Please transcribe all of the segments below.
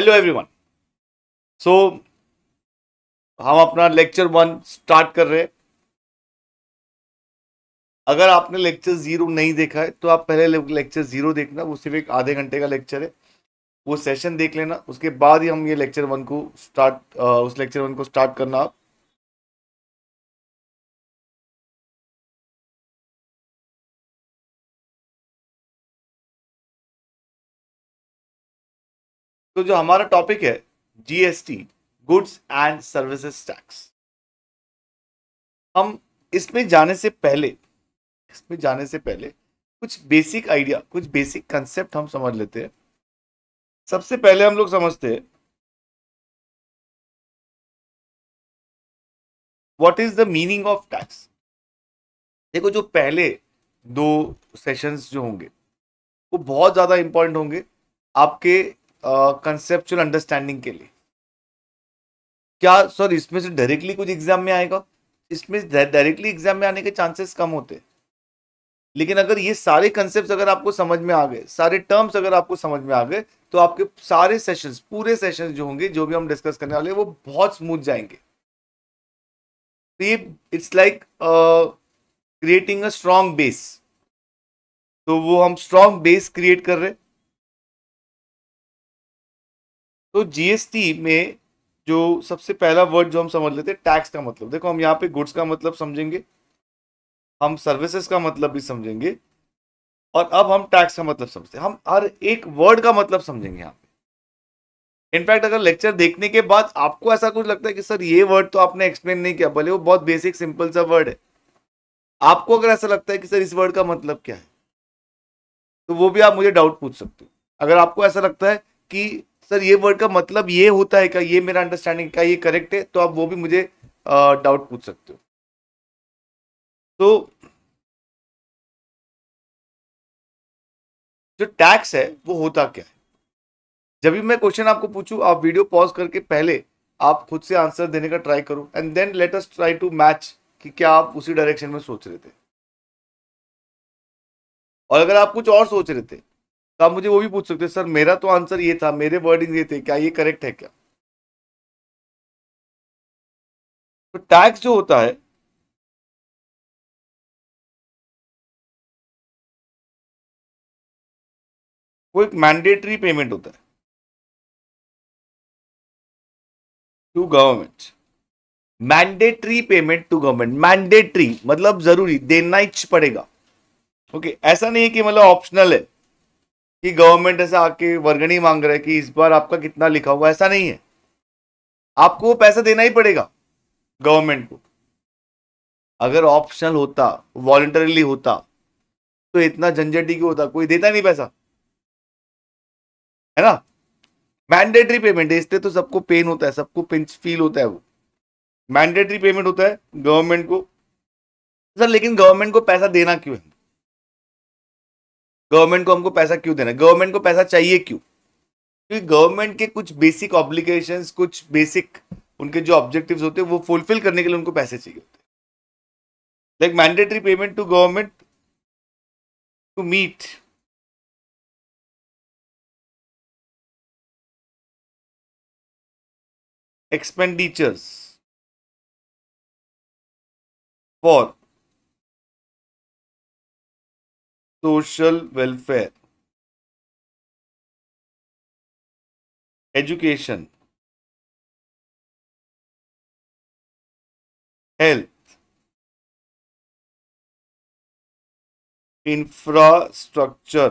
Hello everyone so हम अपना lecture one start कर रहे हैं अगर आपने लेक्चर ज़ीरो नहीं देखा है तो आप पहले लेक्चर ज़ीरो देखना वो सिर्फ एक आधे घंटे का लेक्चर है वो सेशन देख लेना उसके बाद ही हम ये लेक्चर वन को स्टार्ट उस लेक्चर वन को स्टार्ट करना आप तो जो हमारा टॉपिक है GST goods and services tax हम इसमें जाने से पहले इसमें जाने से पहले कुछ बेसिक आइडिया कुछ बेसिक कंसेप्ट हम समझ लेते हैं सबसे पहले हम लोग समझते हैं what is the meaning of tax देखो जो पहले दो सेशंस जो होंगे वो बहुत ज़्यादा इंपॉर्टेंट होंगे आपके कंसेप्चुअल अंडरस्टैंडिंग के लिए क्या सर इसमें से डायरेक्टली कुछ एग्जाम में आएगा इसमें डायरेक्टली एग्जाम में आने के चांसेस कम होते हैं लेकिन अगर ये सारे कंसेप्ट अगर आपको समझ में आ गए सारे टर्म्स अगर आपको समझ में आ गए तो आपके सारे सेशंस पूरे सेशंस जो होंगे जो भी हम डिस्कस करने वाले वो बहुत स्मूथ जाएंगे तो ये it's like creating a strong base तो वो हम स्ट्रॉन्ग बेस क्रिएट कर रहे हैं तो जीएसटी में जो सबसे पहला वर्ड जो हम समझ लेते हैं टैक्स का मतलब देखो हम यहाँ पे गुड्स का मतलब समझेंगे हम सर्विसेज का मतलब भी समझेंगे और अब हम टैक्स का मतलब समझते हैं हम हर एक वर्ड का मतलब समझेंगे यहाँ पे इनफैक्ट अगर लेक्चर देखने के बाद आपको ऐसा कुछ लगता है कि सर ये वर्ड तो आपने एक्सप्लेन नहीं किया भले वो बहुत बेसिक सिंपल सा वर्ड है आपको अगर ऐसा लगता है कि सर इस वर्ड का मतलब क्या है तो वो भी आप मुझे डाउट पूछ सकते हो अगर आपको ऐसा लगता है कि सर ये वर्ड का मतलब ये होता है क्या ये मेरा अंडरस्टैंडिंग का ये करेक्ट है तो आप वो भी मुझे डाउट पूछ सकते हो तो जो टैक्स है वो होता क्या है जब भी मैं क्वेश्चन आपको पूछूं आप वीडियो पॉज करके पहले आप खुद से आंसर देने का ट्राई करो and then let us try to match कि क्या आप उसी डायरेक्शन में सोच रहे थे और अगर आप कुछ और सोच रहे थे तो आप मुझे वो भी पूछ सकते सर मेरा तो आंसर ये था मेरे वर्डिंग ये थे क्या ये करेक्ट है क्या तो टैक्स जो होता है वो एक मैंडेटरी पेमेंट होता है to government mandatory payment to government mandatory मतलब जरूरी देना ही पड़ेगा ओके okay, ऐसा नहीं है कि मतलब ऑप्शनल है कि गवर्नमेंट ऐसा आके वर्गणी मांग रहे कि इस बार आपका कितना लिखा हुआ ऐसा नहीं है आपको वो पैसा देना ही पड़ेगा गवर्नमेंट को अगर ऑप्शनल होता वॉलंटरली होता तो इतना झंझटी क्यों होता कोई देता नहीं पैसा है ना मैंडेटरी पेमेंट है इसलिए तो सबको पेन होता है सबको पिंच फील होता है वो मैंडेटरी पेमेंट होता है गवर्नमेंट को सर लेकिन गवर्नमेंट को पैसा देना क्यों है गवर्नमेंट को हमको पैसा क्यों देना गवर्नमेंट को पैसा चाहिए क्यों क्योंकि गवर्नमेंट के कुछ बेसिक ऑब्लिगेशन कुछ बेसिक उनके जो ऑब्जेक्टिव होते हैं वो फुलफिल करने के लिए उनको पैसे चाहिए होते like mandatory payment to government to meet expenditures for social welfare, education, health, infrastructure,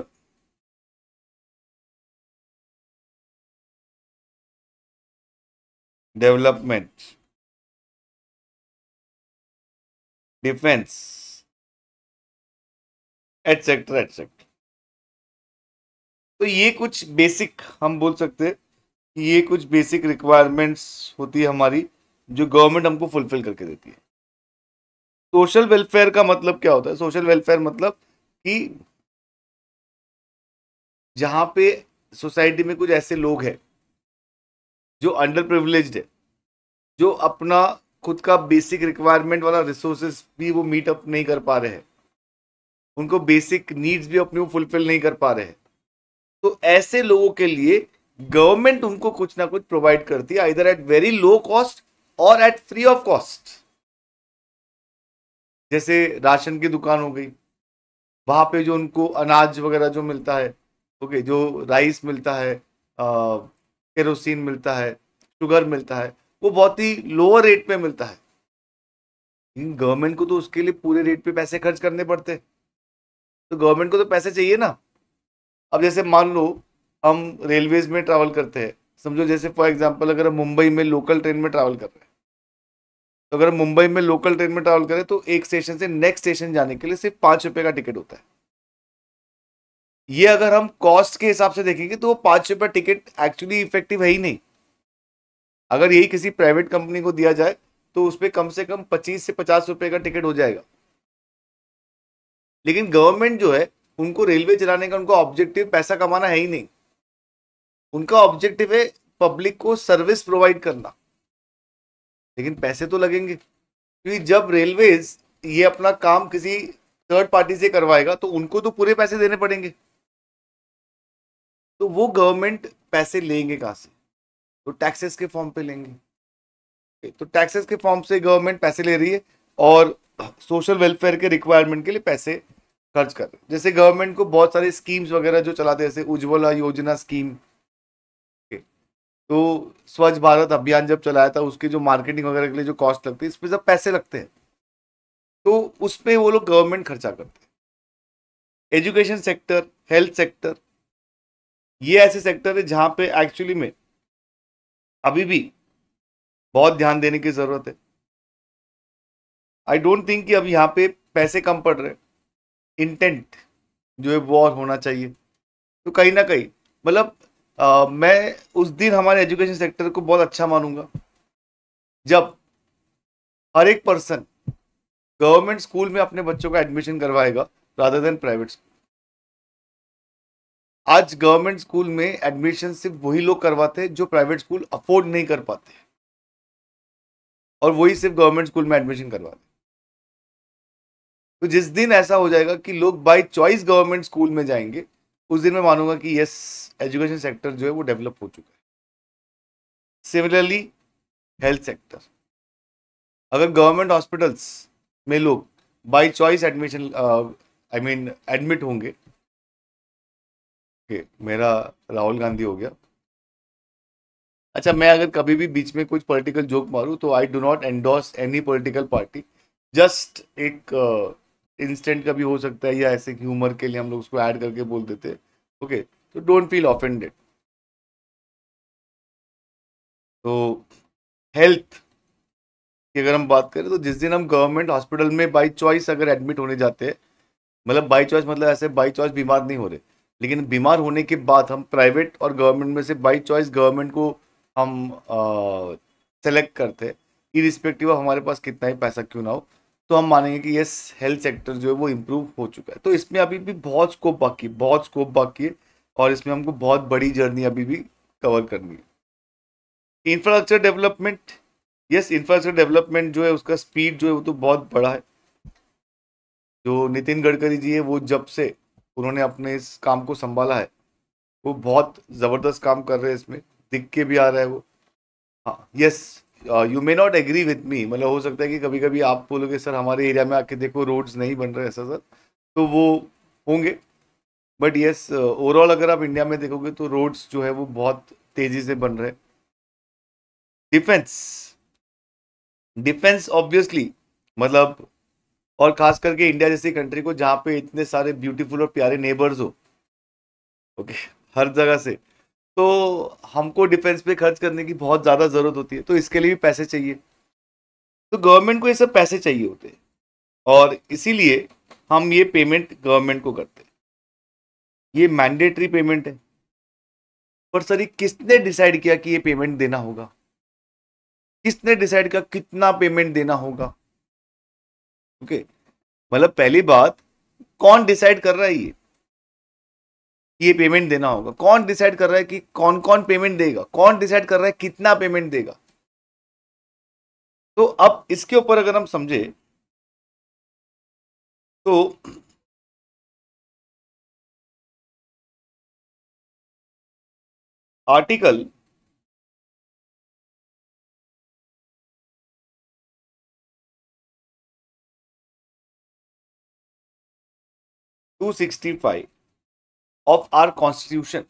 development, defense. Etcetera etcetera तो ये कुछ बेसिक हम बोल सकते हैं ये कुछ बेसिक रिक्वायरमेंट्स होती है हमारी जो गवर्नमेंट हमको फुलफिल करके देती है सोशल वेलफेयर का मतलब क्या होता है सोशल वेलफेयर मतलब कि जहाँ पे सोसाइटी में कुछ ऐसे लोग हैं जो अंडर प्रिवलेज है जो अपना खुद का बेसिक रिक्वायरमेंट वाला रिसोर्सेज भी वो मीटअप नहीं कर पा रहे हैं उनको बेसिक नीड्स भी अपनी फुलफिल नहीं कर पा रहे हैं तो ऐसे लोगों के लिए गवर्नमेंट उनको कुछ ना कुछ प्रोवाइड करती है इधर एट वेरी लो कॉस्ट और एट फ्री ऑफ कॉस्ट जैसे राशन की दुकान हो गई वहां पे जो उनको अनाज वगैरह जो मिलता है ओके जो राइस मिलता है केरोसिन मिलता है शुगर मिलता है वो बहुत ही लोअर रेट पे मिलता है गवर्नमेंट को तो उसके लिए पूरे रेट पे पैसे खर्च करने पड़ते हैं तो गवर्नमेंट को तो पैसे चाहिए ना अब जैसे मान लो हम रेलवेज में ट्रैवल करते हैं समझो जैसे फॉर एग्जांपल अगर हम मुंबई में लोकल ट्रेन में ट्रैवल कर रहे हैं तो अगर मुंबई में लोकल ट्रेन में ट्रैवल करें तो एक स्टेशन से नेक्स्ट स्टेशन जाने के लिए सिर्फ पाँच रुपये का टिकट होता है ये अगर हम कॉस्ट के हिसाब से देखेंगे तो वो पाँच रुपये टिकट एक्चुअली इफेक्टिव है ही नहीं अगर यही किसी प्राइवेट कंपनी को दिया जाए तो उस पर कम से कम पच्चीस से पचास रुपये का टिकट हो जाएगा लेकिन गवर्नमेंट जो है उनको रेलवे चलाने का उनका ऑब्जेक्टिव पैसा कमाना है ही नहीं उनका ऑब्जेक्टिव है पब्लिक को सर्विस प्रोवाइड करना लेकिन पैसे तो लगेंगे क्योंकि जब रेलवेज ये अपना काम किसी थर्ड पार्टी से करवाएगा तो उनको तो पूरे पैसे देने पड़ेंगे तो वो गवर्नमेंट पैसे लेंगे कहाँ से तो टैक्सेस के फॉर्म पे लेंगे तो टैक्सेस के फॉर्म से गवर्नमेंट पैसे ले रही है और सोशल वेलफेयर के रिक्वायरमेंट के लिए पैसे खर्च कर रहे जैसे गवर्नमेंट को बहुत सारी स्कीम्स वगैरह जो चलाते हैं जैसे उज्ज्वला योजना स्कीम तो स्वच्छ भारत अभियान जब चलाया था उसकी जो मार्केटिंग वगैरह के लिए जो कॉस्ट लगती है इस पर जब पैसे लगते हैं तो उस पर वो लोग गवर्नमेंट खर्चा करते हैं एजुकेशन सेक्टर हेल्थ सेक्टर ये ऐसे सेक्टर है जहाँ पे एक्चुअली में अभी भी बहुत ध्यान देने की ज़रूरत है आई डोंट थिंक कि अब यहाँ पे पैसे कम पड़ रहे इंटेंट जो है वो और होना चाहिए तो कहीं ना कहीं मतलब मैं उस दिन हमारे एजुकेशन सेक्टर को बहुत अच्छा मानूंगा जब हर एक पर्सन गवर्नमेंट स्कूल में अपने बच्चों का एडमिशन करवाएगा रादर देन प्राइवेट स्कूल आज गवर्नमेंट स्कूल में एडमिशन सिर्फ वही लोग करवाते हैं जो प्राइवेट स्कूल अफोर्ड नहीं कर पाते और वही सिर्फ गवर्नमेंट स्कूल में एडमिशन करवाते तो जिस दिन ऐसा हो जाएगा कि लोग बाई चॉइस गवर्नमेंट स्कूल में जाएंगे उस दिन मैं मानूंगा कि यस एजुकेशन सेक्टर जो है वो डेवलप हो चुका है सिमिलरली हेल्थ सेक्टर अगर गवर्नमेंट हॉस्पिटल्स में लोग by choice admission I mean admit होंगे मेरा राहुल गांधी हो गया अच्छा मैं अगर कभी भी बीच में कुछ पॉलिटिकल जोक मारूं तो I do not endorse any political party just एक uh, इंस्टेंट का भी हो सकता है या ऐसे ह्यूमर के लिए हम लोग उसको ऐड करके बोल देते हैं ओके तो डोंट फील ऑफेंडेड तो हेल्थ की अगर हम बात करें तो जिस दिन हम गवर्नमेंट हॉस्पिटल में बाई चॉइस अगर एडमिट होने जाते हैं मतलब बाई चॉइस मतलब ऐसे बाई चॉइस बीमार नहीं हो रहे लेकिन बीमार होने के बाद हम प्राइवेट और गवर्नमेंट में से बाई चॉइस गवर्नमेंट को हम सेलेक्ट करते हैं इरिस्पेक्टिव हमारे पास कितना ही पैसा क्यों ना हो तो हम मानेंगे कि यस हेल्थ सेक्टर जो है वो इम्प्रूव हो चुका है तो इसमें अभी भी बहुत स्कोप बाकी है बहुत स्कोप बाकी है और इसमें हमको बहुत बड़ी जर्नी अभी भी कवर करनी है infrastructure development yes infrastructure development जो है उसका स्पीड जो है वो तो बहुत बड़ा है जो नितिन गडकरी जी है वो जब से उन्होंने अपने इस काम को संभाला है वो बहुत ज़बरदस्त काम कर रहे हैं इसमें दिख के भी आ रहा है वो हाँ yes you may not agree with me मतलब हो सकता है कि कभी कभी आप बोलोगे सर हमारे एरिया में आके देखो रोड्स नहीं बन रहे ऐसा सर तो वो होंगे बट येस ओवरऑल अगर आप इंडिया में देखोगे तो रोड्स जो है वो बहुत तेज़ी से बन रहे डिफेंस डिफेंस ऑब्वियसली मतलब और खास करके इंडिया जैसी कंट्री को जहाँ पे इतने सारे ब्यूटीफुल और प्यारे नेबर्स हो ओके okay, हर जगह से तो हमको डिफेंस पे खर्च करने की बहुत ज़्यादा ज़रूरत होती है तो इसके लिए भी पैसे चाहिए तो गवर्नमेंट को ये सब पैसे चाहिए होते हैं और इसीलिए हम ये पेमेंट गवर्नमेंट को करते हैं ये मैंडेटरी पेमेंट है पर सर ये किसने डिसाइड किया कि ये पेमेंट देना होगा किसने डिसाइड किया कितना पेमेंट देना होगा ओके मतलब पहली बात कौन डिसाइड कर रहा है ये ये पेमेंट देना होगा कौन डिसाइड कर रहा है कि कौन कौन पेमेंट देगा कौन डिसाइड कर रहा है कितना पेमेंट देगा तो अब इसके ऊपर अगर हम समझे तो article two sixty five of our constitution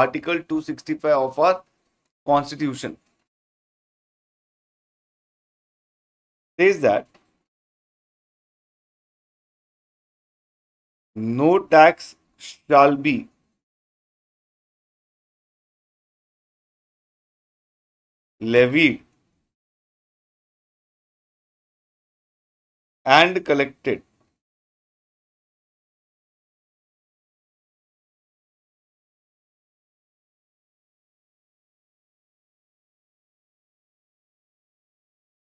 article 265 of our constitution says that no tax shall be levied and collected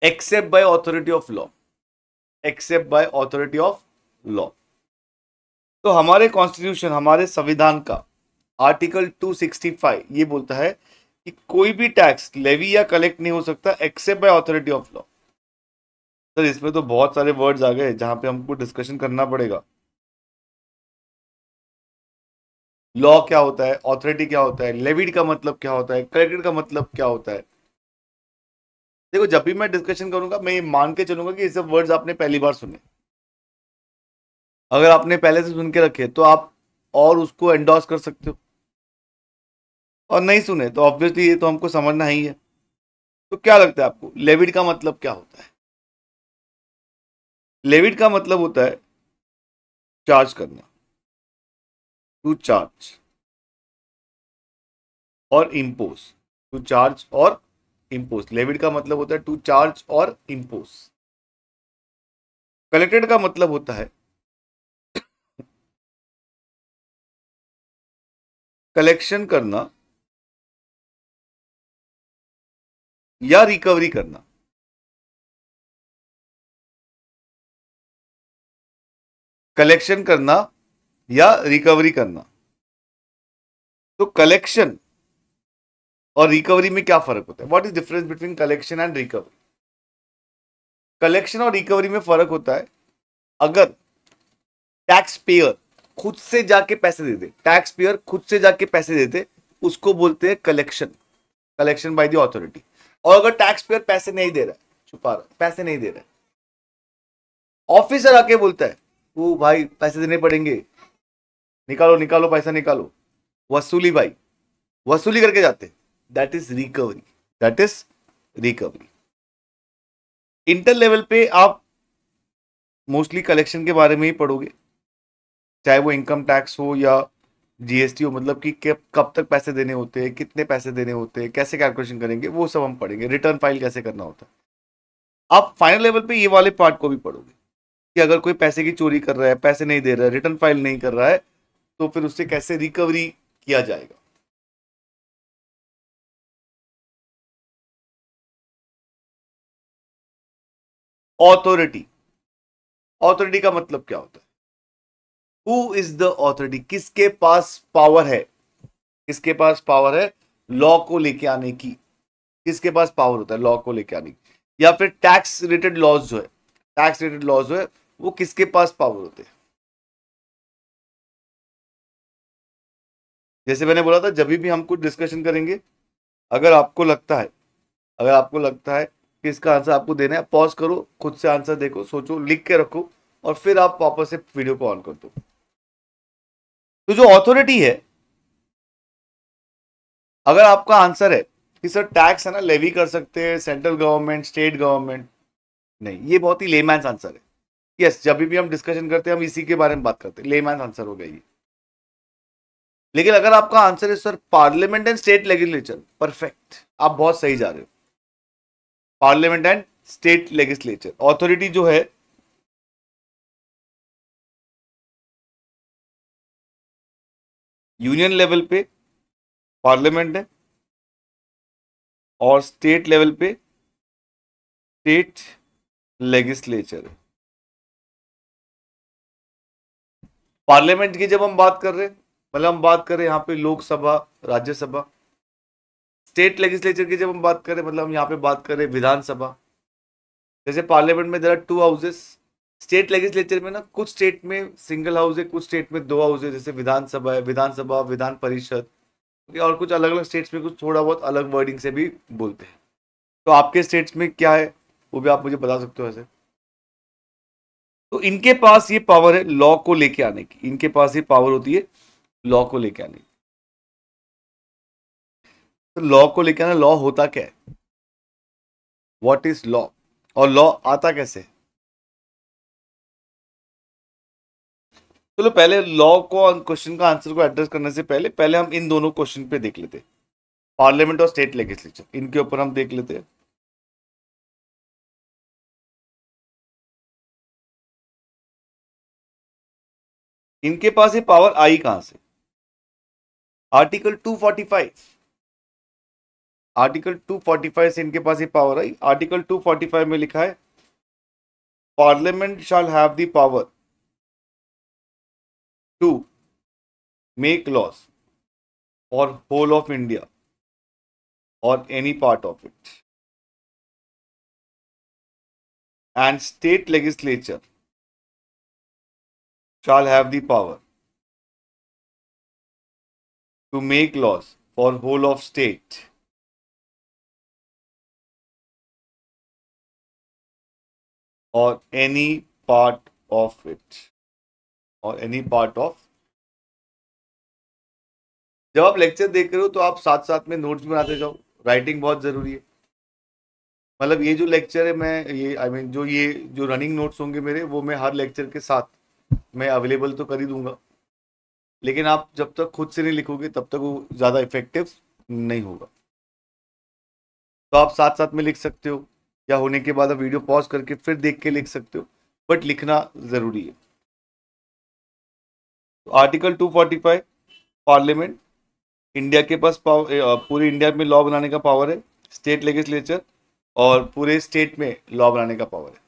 except by authority of law except by authority of law तो हमारे कॉन्स्टिट्यूशन हमारे संविधान का article 265 ये बोलता है कि कोई भी टैक्स लेवी या कलेक्ट नहीं हो सकता except by authority of law sir इसमें तो बहुत सारे वर्ड्स आ गए जहां पे हमको डिस्कशन करना पड़ेगा लॉ क्या होता है ऑथोरिटी क्या होता है लेविड का मतलब क्या होता है कलेक्टेड का मतलब क्या होता है देखो जब भी मैं डिस्कशन करूंगा मैं ये मान के चलूंगा कि ये सब वर्ड्स आपने पहली बार सुने अगर आपने पहले से सुन के रखे तो आप और उसको एंडोर्स कर सकते हो और नहीं सुने तो ऑब्वियसली ये तो हमको समझना ही है तो क्या लगता है आपको लेविड का मतलब क्या होता है लेविड का मतलब होता है चार्ज करना टू चार्ज और इम्पोज टू चार्ज और इम्पोज लेविड का मतलब होता है टू चार्ज और इम्पोज कलेक्टेड का मतलब होता है कलेक्शन करना या रिकवरी करना कलेक्शन करना या रिकवरी करना तो कलेक्शन और रिकवरी में क्या फर्क होता है what is difference between collection and recovery collection और रिकवरी में फर्क होता है अगर टैक्स पेयर खुद से जाके पैसे देते टैक्स पेयर खुद से जाके पैसे देते उसको बोलते हैं collection collection by the authority और अगर टैक्स पेयर पैसे नहीं दे रहा है छुपा रहा है पैसे नहीं दे रहा है ऑफिसर आके बोलता है वो भाई पैसे देने पड़ेंगे निकालो निकालो पैसा निकालो वसूली भाई वसूली करके जाते हैं that is recovery that is recovery inter level पे आप मोस्टली कलेक्शन के बारे में ही पढ़ोगे चाहे वो इनकम टैक्स हो या जीएसटी हो मतलब कि कब तक पैसे देने होते हैं कितने पैसे देने होते हैं कैसे कैलकुलेशन करेंगे वो सब हम पढ़ेंगे रिटर्न फाइल कैसे करना होता है आप फाइनल लेवल पे ये वाले पार्ट को भी पढ़ोगे कि अगर कोई पैसे की चोरी कर रहा है पैसे नहीं दे रहा है रिटर्न फाइल नहीं कर रहा है तो फिर उससे कैसे रिकवरी किया जाएगा ऑथोरिटी ऑथोरिटी का मतलब क्या होता है हु इज द ऑथोरिटी किसके पास पावर है किसके पास पावर है लॉ को लेके आने की किसके पास पावर होता है लॉ को लेके आने की या फिर टैक्स रिलेटेड लॉज जो है टैक्स रिलेटेड लॉज जो है वो किसके पास पावर होते हैं जैसे मैंने बोला था जब भी हम कुछ डिस्कशन करेंगे अगर आपको लगता है अगर आपको लगता है इसका आंसर आपको देना है पॉज करो खुद से आंसर देखो सोचो लिख के रखो और फिर आप वापस से वीडियो को ऑन कर दो तो जो ऑथोरिटी है अगर आपका आंसर है कि सर टैक्स है ना लेवी कर सकते हैं सेंट्रल गवर्नमेंट स्टेट गवर्नमेंट नहीं ये बहुत ही लेमैंस आंसर है यस जब भी हम डिस्कशन करते हैं हम इसी के बारे में बात करते हैं लेमैंस आंसर हो गया ये लेकिन अगर आपका आंसर है sir parliament and state legislature perfect आप बहुत सही जा रहे हो parliament and state legislature authority जो है यूनियन लेवल पे पार्लियामेंट है और स्टेट लेवल पे स्टेट लेगिस्लेचर है पार्लियामेंट की जब हम बात कर रहे हैं मतलब हम बात कर रहे हैं यहां पे लोकसभा राज्यसभा स्टेट लेजिस्लेचर की जब हम बात करें मतलब हम यहाँ पे बात करें विधानसभा जैसे पार्लियामेंट में जरा टू हाउसेस स्टेट लेजिस्लेचर में ना कुछ स्टेट में सिंगल हाउस है कुछ स्टेट में दो हाउस है जैसे विधानसभा है विधानसभा विधान परिषद और कुछ अलग अलग स्टेट्स में कुछ थोड़ा बहुत अलग वर्डिंग से भी बोलते हैं तो आपके स्टेट्स में क्या है वो भी आप मुझे बता सकते हो ऐसे तो इनके पास ये पावर है लॉ को लेके आने की इनके पास ये पावर होती है लॉ को लेके आने की तो लॉ को लेकर ना लॉ होता क्या है वॉट इज लॉ और लॉ आता कैसे चलो तो पहले लॉ को क्वेश्चन का आंसर को एड्रेस करने से पहले पहले हम इन दोनों क्वेश्चन पे देख लेते पार्लियामेंट और स्टेट लेजिस्लेचर इनके ऊपर हम देख लेते इनके पास ये पावर आई कहां से आर्टिकल 245 आर्टिकल 245 से इनके पास ये पावर आई आर्टिकल 245 में लिखा है parliament shall have the power to make laws or whole of India or any part of it and state legislature shall have the to make laws for whole of state or any part of it or any part of जब आप lecture देख रहे हो तो आप साथ साथ में नोट्स बनाते जाओ राइटिंग बहुत ज़रूरी है मतलब ये जो लेक्चर है मैं ये आई I मीन mean, जो ये जो रनिंग नोट्स होंगे मेरे वो मैं हर लेक्चर के साथ मैं अवेलेबल तो कर ही दूंगा लेकिन आप जब तक खुद से नहीं लिखोगे तब तक वो ज़्यादा इफेक्टिव नहीं होगा तो आप साथ साथ में लिख सकते हो या होने के बाद आप वीडियो पॉज करके फिर देख के लिख सकते हो बट लिखना ज़रूरी है तो आर्टिकल 245 पार्लियामेंट इंडिया के पास पूरे इंडिया में लॉ बनाने का पावर है स्टेट लेजिस्लेचर और पूरे स्टेट में लॉ बनाने का पावर है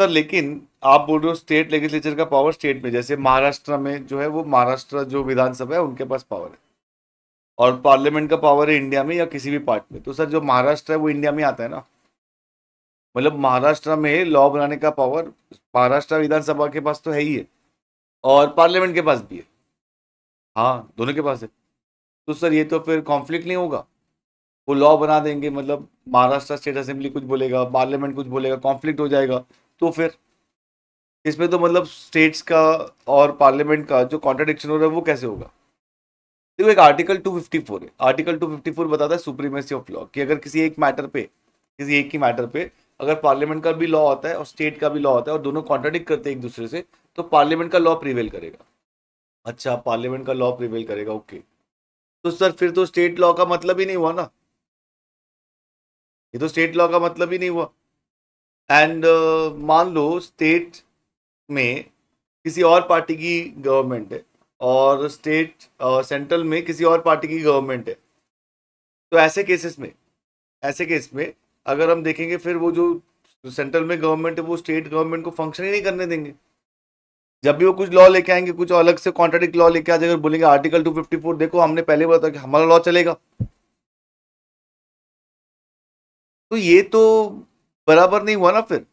सर लेकिन आप बोल रहे हो स्टेट लेजिस्लेचर का पावर स्टेट में जैसे महाराष्ट्र में जो है वो महाराष्ट्र जो विधानसभा है उनके पास पावर है और पार्लियामेंट का पावर है इंडिया में या किसी भी पार्ट में तो सर जो महाराष्ट्र है वो इंडिया में आता है ना मतलब महाराष्ट्र में लॉ बनाने का पावर महाराष्ट्र विधानसभा के पास तो है ही है और पार्लियामेंट के पास भी है हाँ दोनों के पास है तो सर ये तो फिर कॉन्फ्लिक्ट नहीं होगा वो लॉ बना देंगे मतलब महाराष्ट्र स्टेट असेंबली कुछ बोलेगा पार्लियामेंट कुछ बोलेगा कॉन्फ्लिक्ट हो जाएगा तो फिर इसमें तो मतलब स्टेट्स का और पार्लियामेंट का जो कॉन्ट्राडिक्शन हो रहा है वो कैसे होगा देखो एक आर्टिकल 254 है आर्टिकल 254 बताता है सुप्रीमेसी ऑफ लॉ कि अगर किसी एक मैटर पे किसी एक ही मैटर पे अगर पार्लियामेंट का भी लॉ होता है और स्टेट का भी लॉ होता है और दोनों कॉन्ट्राडिक्ट करते हैं एक दूसरे से तो पार्लियामेंट का लॉ प्रिवेल करेगा अच्छा पार्लियामेंट का लॉ प्रिवेल करेगा ओके तो सर फिर तो स्टेट लॉ का मतलब ही नहीं हुआ ना ये तो स्टेट लॉ का मतलब ही नहीं हुआ एंड uh, मान लो स्टेट में किसी और पार्टी की गवर्नमेंट है और स्टेट सेंट्रल uh, में किसी और पार्टी की गवर्नमेंट है तो ऐसे केसेस में ऐसे केस में अगर हम देखेंगे फिर वो जो सेंट्रल में गवर्नमेंट है वो स्टेट गवर्नमेंट को फंक्शन ही नहीं करने देंगे जब भी वो कुछ लॉ लेके आएंगे कुछ अलग से कॉन्ट्राडिक्ट लॉ लेके आ जाएगा बोलेंगे आर्टिकल 254 देखो हमने पहले बोला था कि हमारा लॉ चलेगा तो ये तो बराबर नहीं हुआ ना फिर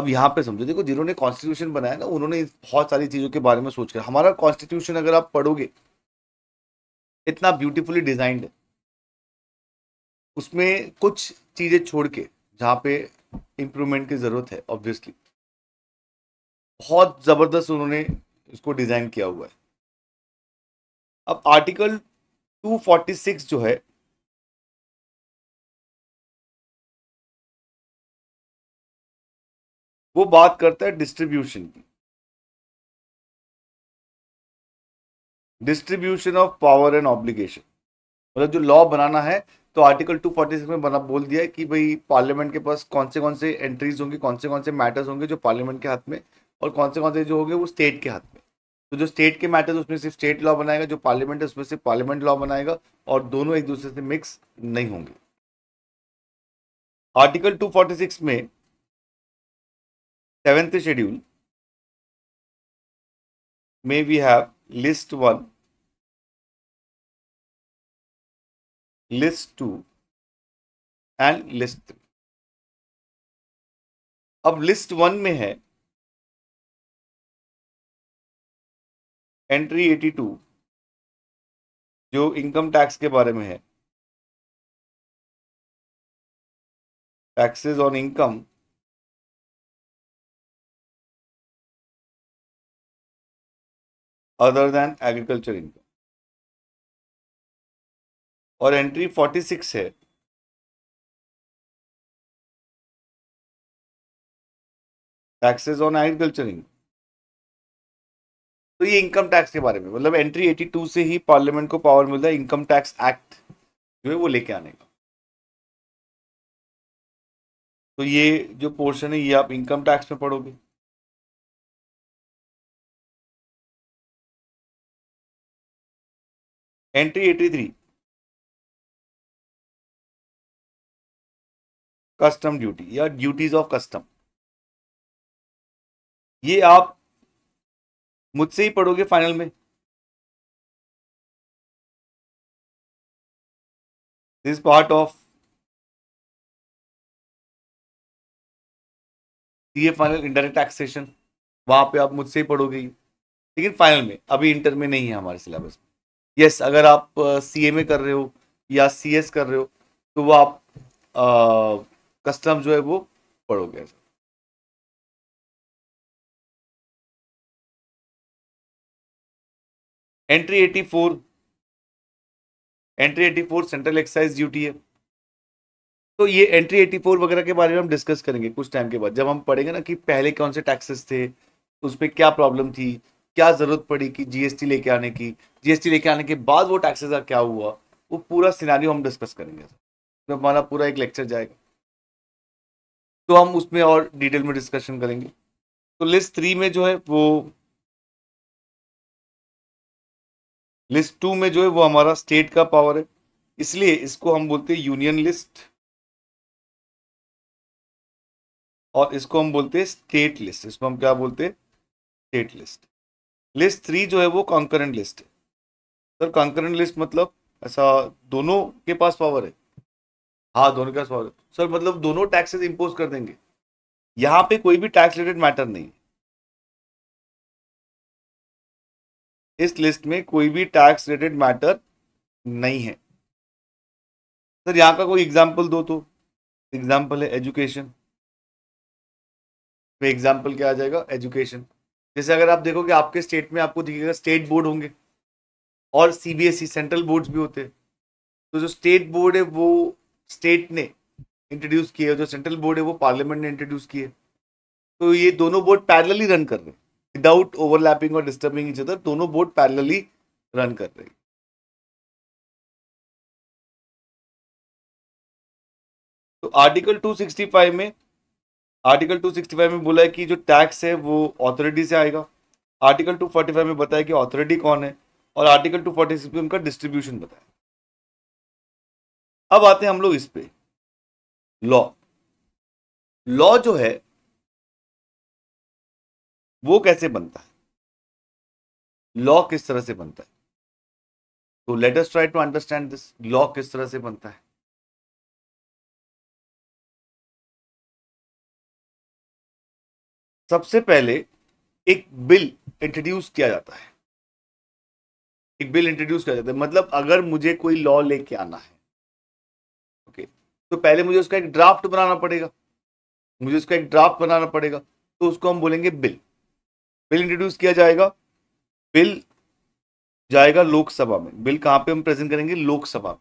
अब यहाँ पे समझो देखो जिन्होंने कॉन्स्टिट्यूशन बनाया ना उन्होंने बहुत सारी चीज़ों के बारे में सोचकर हमारा कॉन्स्टिट्यूशन अगर आप पढ़ोगे इतना ब्यूटीफुली डिजाइंड उसमें कुछ चीज़ें छोड़ के जहाँ पे इम्प्रूवमेंट की ज़रूरत है ऑब्वियसली बहुत ज़बरदस्त उन्होंने इसको डिज़ाइन किया हुआ है अब आर्टिकल 246 जो है वो बात करता है डिस्ट्रीब्यूशन की distribution of power and obligation मतलब जो लॉ बनाना है तो आर्टिकल 246 में बना बोल दिया है कि भाई पार्लियामेंट के पास कौन से कौन से एंट्रीज होंगी कौन से कौन से मैटर्स होंगे जो पार्लियामेंट के हाथ में और कौन से कौन से जो होंगे वो स्टेट के हाथ में तो जो स्टेट के मैटर्स उसमें सिर्फ स्टेट लॉ बनाएगा जो पार्लियामेंट है उसमें सिर्फ पार्लियामेंट लॉ बनाएगा और दोनों एक दूसरे से मिक्स नहीं होंगे आर्टिकल सिक्स में seventh schedule may we have list 1 list 2 and list three अब लिस्ट वन में है एंट्री 82 जो इनकम टैक्स के बारे में है taxes on income other than agriculture income और एंट्री 46 है टैक्सेस ऑन एग्रीकल्चर इनकम तो ये इनकम टैक्स के बारे में मतलब एंट्री 82 से ही पार्लियामेंट को पावर मिलता है इनकम टैक्स एक्ट जो है वो लेके आने का तो ये जो पोर्शन है ये आप इनकम टैक्स में पढ़ोगे entry eighty three custom duty या ड्यूटीज ऑफ कस्टम ये आप मुझसे ही पढ़ोगे फाइनल में दिस पार्ट ऑफ ये फाइनल इंडायरेक्ट टैक्सेशन वहां पे आप मुझसे ही पढ़ोगे लेकिन फाइनल में अभी इंटर में नहीं है हमारे सिलेबस में यस yes, अगर आप सी uh, कर रहे हो या सी कर रहे हो तो वो आप कस्टम uh, जो है वो पढ़ोगे entry 84 entry 84 central excise duty है तो ये एंट्री 84 वगैरह के बारे में हम डिस्कस करेंगे कुछ टाइम के बाद जब हम पढ़ेंगे ना कि पहले कौन से टैक्सेस थे उस पर क्या प्रॉब्लम थी क्या जरूरत पड़ी कि जीएसटी लेके आने की जीएसटी लेके आने के बाद वो टैक्सेस का क्या हुआ वो पूरा सिनारियो हम डिस्कस करेंगे तो हमारा पूरा एक लेक्चर जाएगा तो हम उसमें और डिटेल में डिस्कशन करेंगे तो लिस्ट थ्री में जो है वो लिस्ट टू में जो है वो हमारा स्टेट का पावर है इसलिए इसको हम बोलते हैं यूनियन लिस्ट और इसको हम बोलते हैं स्टेट लिस्ट इसको हम क्या बोलते हैं स्टेट लिस्ट लिस्ट थ्री जो है वो कॉन्करेंट लिस्ट है सर कॉन्करेंट लिस्ट मतलब ऐसा दोनों के पास पावर है हाँ दोनों के पास पावर है सर मतलब दोनों टैक्सेस इम्पोज कर देंगे यहाँ पे कोई भी टैक्स रिलेटेड मैटर नहीं इस लिस्ट में कोई भी टैक्स रिलेटेड मैटर नहीं है सर यहाँ का कोई एग्जाम्पल दो तो एग्जाम्पल है एजुकेशन एग्जाम्पल क्या आ जाएगा एजुकेशन जैसे अगर आप देखोगे आपके स्टेट में आपको दिखेगा स्टेट बोर्ड होंगे और सीबीएसई सेंट्रल बोर्ड भी होते हैं तो जो स्टेट बोर्ड है वो स्टेट ने इंट्रोड्यूस किए जो सेंट्रल बोर्ड है वो पार्लियामेंट ने इंट्रोड्यूस किए तो ये दोनों बोर्ड पैरेलली रन कर रहे हैं विदाउट ओवरलैपिंग और डिस्टर्बिंग इच अदर दोनों बोर्ड पैरेलली रन कर रहे हैं तो आर्टिकल 265 में आर्टिकल 265 में बोला है कि जो टैक्स है वो ऑथोरिटी से आएगा आर्टिकल 245 में बताया कि ऑथोरिटी कौन है और आर्टिकल 246 में उनका डिस्ट्रीब्यूशन बताया अब आते हैं हम लोग इस पे लॉ लॉ जो है वो कैसे बनता है लॉ किस तरह से बनता है तो let us try to understand this law किस तरह से बनता है सबसे पहले एक बिल इंट्रोड्यूस किया जाता है एक बिल इंट्रोड्यूस किया जाता है मतलब अगर मुझे कोई लॉ लेके आना है ओके तो पहले मुझे उसका एक ड्राफ्ट बनाना पड़ेगा मुझे उसका एक ड्राफ्ट बनाना पड़ेगा तो उसको हम बोलेंगे बिल बिल इंट्रोड्यूस किया जाएगा बिल जाएगा लोकसभा में बिल कहां पे हम प्रेजेंट करेंगे लोकसभा में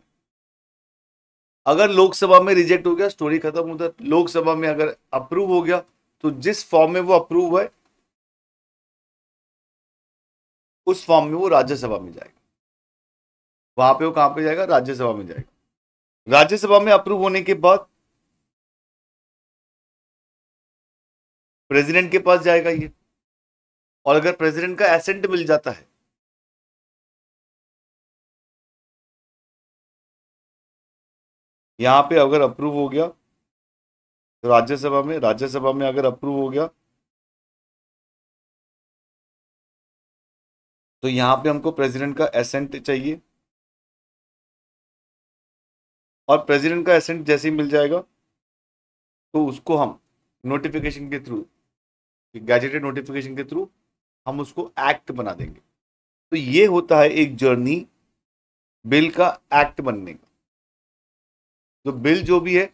अगर लोकसभा में रिजेक्ट हो गया स्टोरी खत्म होता लोकसभा में अगर अप्रूव हो गया तो जिस फॉर्म में वो अप्रूव है उस फॉर्म में वो राज्यसभा में जाएगा वहां पे वो कहां पे जाएगा राज्यसभा में जाएगा राज्यसभा में अप्रूव होने के बाद प्रेसिडेंट के पास जाएगा ये और अगर प्रेसिडेंट का एसेंट मिल जाता है यहां पे अगर अप्रूव हो गया तो राज्यसभा में राज्यसभा में अगर अप्रूव हो गया तो यहां पे हमको प्रेसिडेंट का एसेंट चाहिए और प्रेसिडेंट का एसेंट जैसे ही मिल जाएगा तो उसको हम नोटिफिकेशन के थ्रू गैजेटेड नोटिफिकेशन के थ्रू हम उसको एक्ट बना देंगे तो ये होता है एक जर्नी बिल का एक्ट बनने का तो बिल जो भी है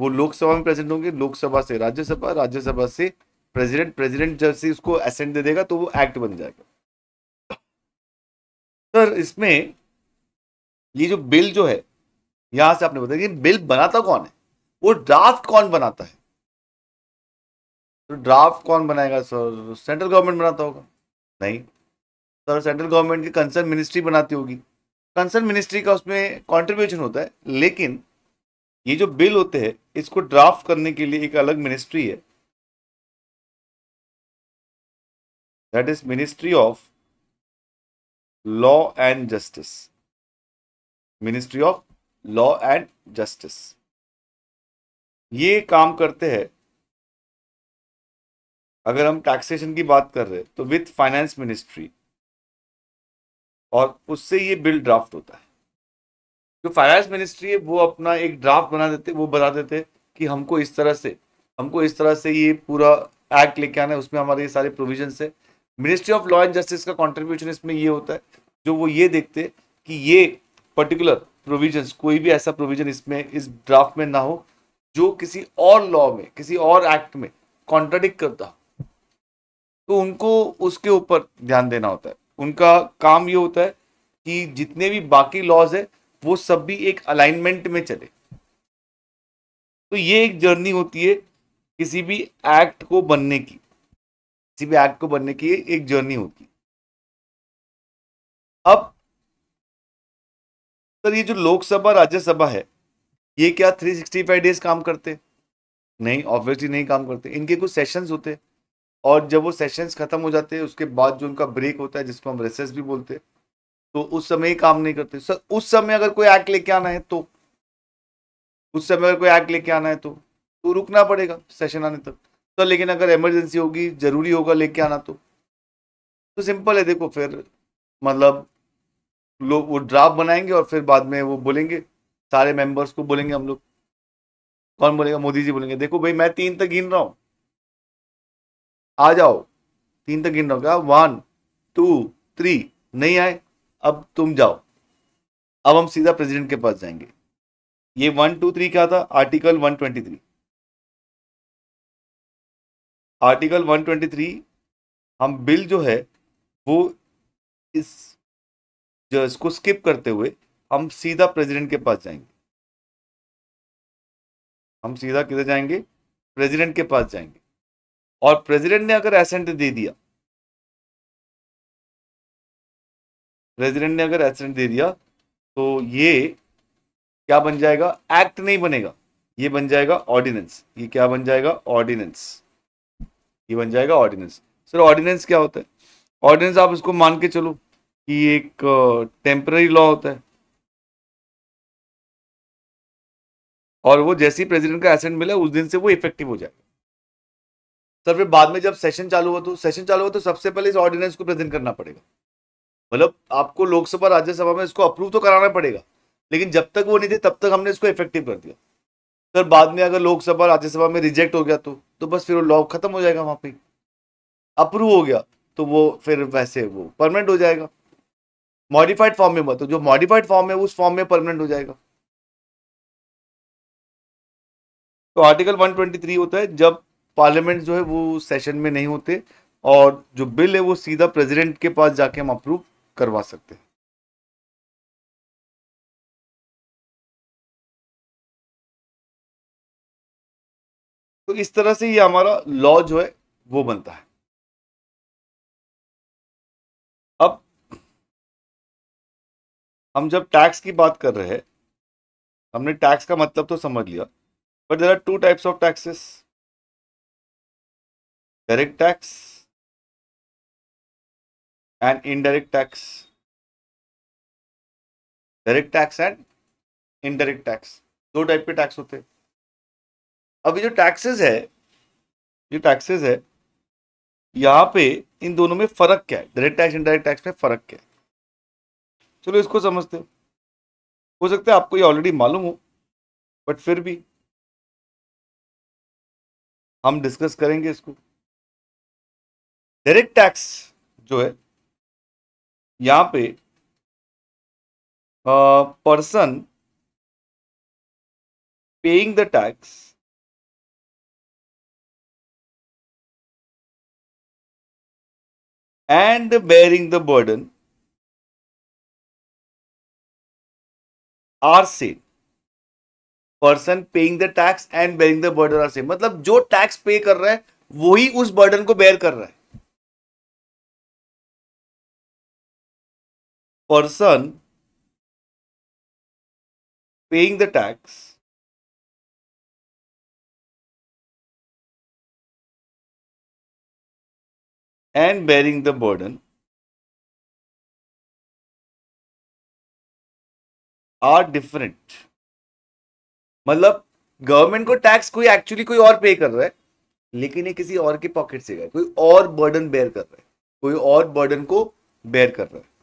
वो लोकसभा में प्रेसिडेंट होंगे लोकसभा से राज्यसभा राज्यसभा से प्रेसिडेंट प्रेसिडेंट जब से उसको असेंट दे देगा तो वो एक्ट बन जाएगा सर इसमें ये जो बिल जो है यहां से आपने बताया कि बिल बनाता कौन है वो ड्राफ्ट कौन बनाता है तो ड्राफ्ट कौन बनाएगा सर सेंट्रल गवर्नमेंट बनाता होगा नहीं सर सेंट्रल गवर्नमेंट की कंसर्न मिनिस्ट्री बनाती होगी कंसर्न मिनिस्ट्री का उसमें कॉन्ट्रीब्यूशन होता है लेकिन ये जो बिल होते हैं इसको ड्राफ्ट करने के लिए एक अलग मिनिस्ट्री है that is ministry of law and justice ministry of law and justice ये काम करते हैं अगर हम टैक्सेशन की बात कर रहे हैं तो विथ फाइनेंस मिनिस्ट्री और उससे ये बिल ड्राफ्ट होता है जो फाइनेंस मिनिस्ट्री है वो अपना एक ड्राफ्ट बना देते वो बता देते कि हमको इस तरह से हमको इस तरह से ये पूरा एक्ट लेके आना है उसमें हमारे ये सारे प्रोविजन है ministry of law and justice का कॉन्ट्रीब्यूशन इसमें ये होता है जो वो ये देखते कि ये पर्टिकुलर प्रोविजन कोई भी ऐसा प्रोविजन इसमें इस ड्राफ्ट में ना हो जो किसी और लॉ में किसी और एक्ट में कॉन्ट्राडिक्ट करता तो उनको उसके ऊपर ध्यान देना होता है उनका काम ये होता है कि जितने भी बाकी लॉज है वो सब भी एक अलाइनमेंट में चले तो ये एक जर्नी होती है किसी भी एक्ट को बनने की किसी भी एक्ट को बनने की एक जर्नी होती है अब सर ये जो लोकसभा राज्यसभा है ये क्या 365 डेज काम करते नहीं ऑब्वियसली नहीं काम करते इनके कुछ सेशंस होते और जब वो सेशंस खत्म हो जाते हैं उसके बाद जो उनका ब्रेक होता है जिसको हम रेसेस भी बोलते हैं तो उस समय ही काम नहीं करते सर उस समय अगर कोई एक्ट लेके आना है तो उस समय अगर कोई एक्ट लेके आना है तो तो रुकना पड़ेगा सेशन आने तक तो लेकिन अगर इमरजेंसी होगी जरूरी होगा लेके आना तो तो सिंपल है देखो फिर मतलब लोग वो ड्राफ्ट बनाएंगे और फिर बाद में वो बोलेंगे सारे मेंबर्स को बोलेंगे हम लोग कौन बोलेगा मोदी जी बोलेंगे देखो भाई मैं तीन तक गिन रहा हूँ आ जाओ तीन तक गिन रहा हूँ क्या वन टू थ्री नहीं आए अब तुम जाओ अब हम सीधा प्रेसिडेंट के पास जाएंगे ये वन टू थ्री क्या था article one twenty three article one twenty three हम बिल जो है वो इस जो इसको स्किप करते हुए हम सीधा प्रेसिडेंट के पास जाएंगे हम सीधा किधर जाएंगे प्रेसिडेंट के पास जाएंगे और प्रेसिडेंट ने अगर एसेंट दे दिया रेजिडेंट ने अगर एसेंट दे दिया तो ये क्या बन जाएगा एक्ट नहीं बनेगा ये बन जाएगा ऑर्डिनेंस ये क्या बन जाएगा ऑर्डिनेंस ये बन जाएगा ऑर्डिनेंस सर ऑर्डिनेंस क्या होता है ऑर्डिनेंस आप इसको मान के चलो कि एक टेम्पररी लॉ होता है और वो जैसे ही प्रेसिडेंट का एसेंट मिला उस दिन से वो इफेक्टिव हो जाएगा सर फिर बाद में जब सेशन चालू हुआ तो सेशन चालू हुआ तो सबसे पहले इस ऑर्डिनेंस को प्रेजेंट करना पड़ेगा मतलब आपको लोकसभा राज्यसभा में इसको अप्रूव तो कराना पड़ेगा लेकिन जब तक वो नहीं थे तब तक हमने इसको इफेक्टिव कर दिया सर बाद में अगर लोकसभा राज्यसभा में रिजेक्ट हो गया तो तो बस फिर वो लॉ खत्म हो जाएगा वहाँ पे अप्रूव हो गया तो वो फिर वैसे वो परमानेंट हो जाएगा मॉडिफाइड फॉर्म में मत जो मॉडिफाइड फॉर्म है उस फॉर्म में परमानेंट हो जाएगा तो आर्टिकल 123 होता है जब पार्लियामेंट जो है वो सेशन में नहीं होते और जो बिल है वो सीधा प्रेसिडेंट के पास जाके हम अप्रूव करवा सकते हैं तो इस तरह से ये हमारा लॉ जो है वो बनता है अब हम जब टैक्स की बात कर रहे हैं हमने टैक्स का मतलब तो समझ लिया but there are two types of taxes direct tax and indirect tax. Direct tax and indirect tax दो टाइप के टैक्स होते हैं अभी जो टैक्सेस है जो टैक्सेस है यहाँ पे इन दोनों में फर्क क्या है डायरेक्ट टैक्स इनडायरेक्ट टैक्स में फर्क क्या है चलो इसको समझते हो हो सकता है आपको ये ऑलरेडी मालूम हो बट फिर भी हम डिस्कस करेंगे इसको डायरेक्ट टैक्स जो है यहाँ पे person paying the tax and bearing the burden are same person paying the tax and bearing the burden are same मतलब जो टैक्स पे कर रहा है वही उस बर्डन को बेयर कर रहा है person paying the tax and bearing the burden are different मतलब गवर्नमेंट को टैक्स कोई एक्चुअली कोई और पे कर रहा है लेकिन ये किसी और के पॉकेट से गए कोई और बर्डन बेयर कर रहा है कोई और बर्डन को बेयर कर रहा है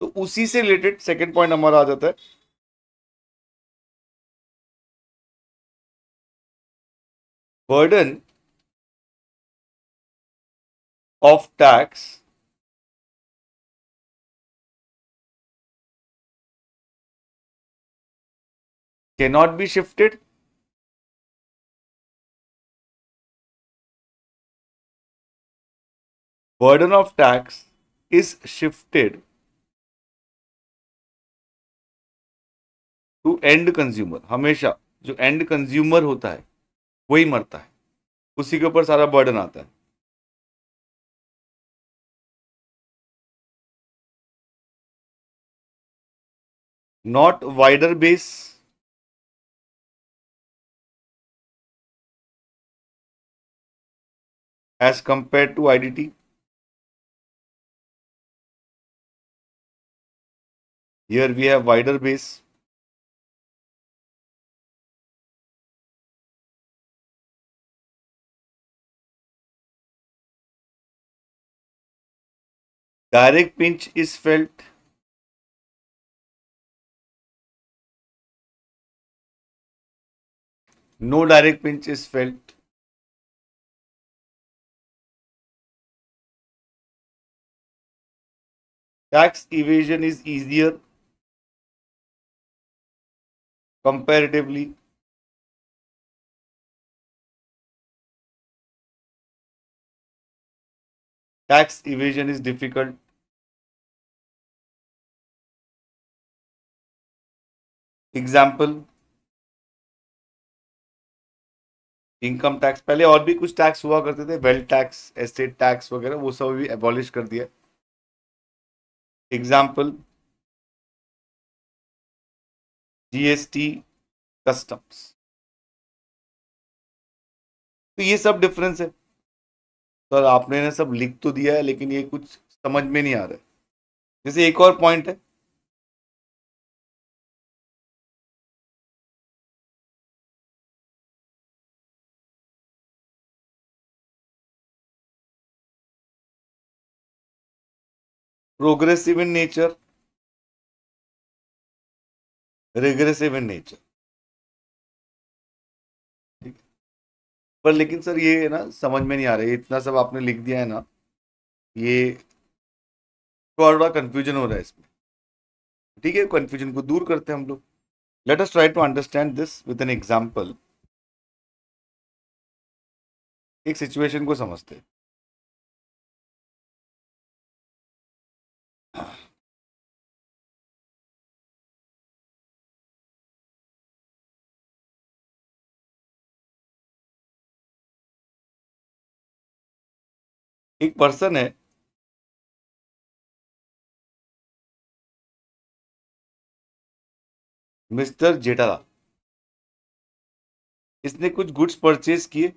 तो उसी से रिलेटेड सेकेंड पॉइंट हमारा आ जाता है burden of tax cannot be shifted burden of tax is shifted to end consumer हमेशा जो एंड कंज्यूमर होता है वही मरता है उसी के ऊपर सारा बर्डन आता है not wider base as compare to IDT Here we have wider base. Direct pinch is felt no direct pinch is felt. Tax evasion is easier comparatively. Tax evasion is difficult example income tax पहले और भी कुछ tax हुआ करते थे wealth tax estate tax वगैरह वो सब भी एबॉलिश कर दिया एग्जाम्पल जीएसटी कस्टम्स तो ये सब डिफरेंस है सर आपने ना सब लिख तो दिया है लेकिन ये कुछ समझ में नहीं आ रहा है जैसे एक और पॉइंट है progressive in nature regressive in nature पर लेकिन सर ये ना समझ में नहीं आ रहा है इतना सब आपने लिख दिया है ना ये थोड़ा कन्फ्यूजन हो रहा है इसमें ठीक है कन्फ्यूजन को दूर करते हैं हम लोग let us try to understand this with an example एक सिचुएशन को समझते हैं एक पर्सन है मिस्टर जेटाला इसने कुछ गुड्स परचेज किए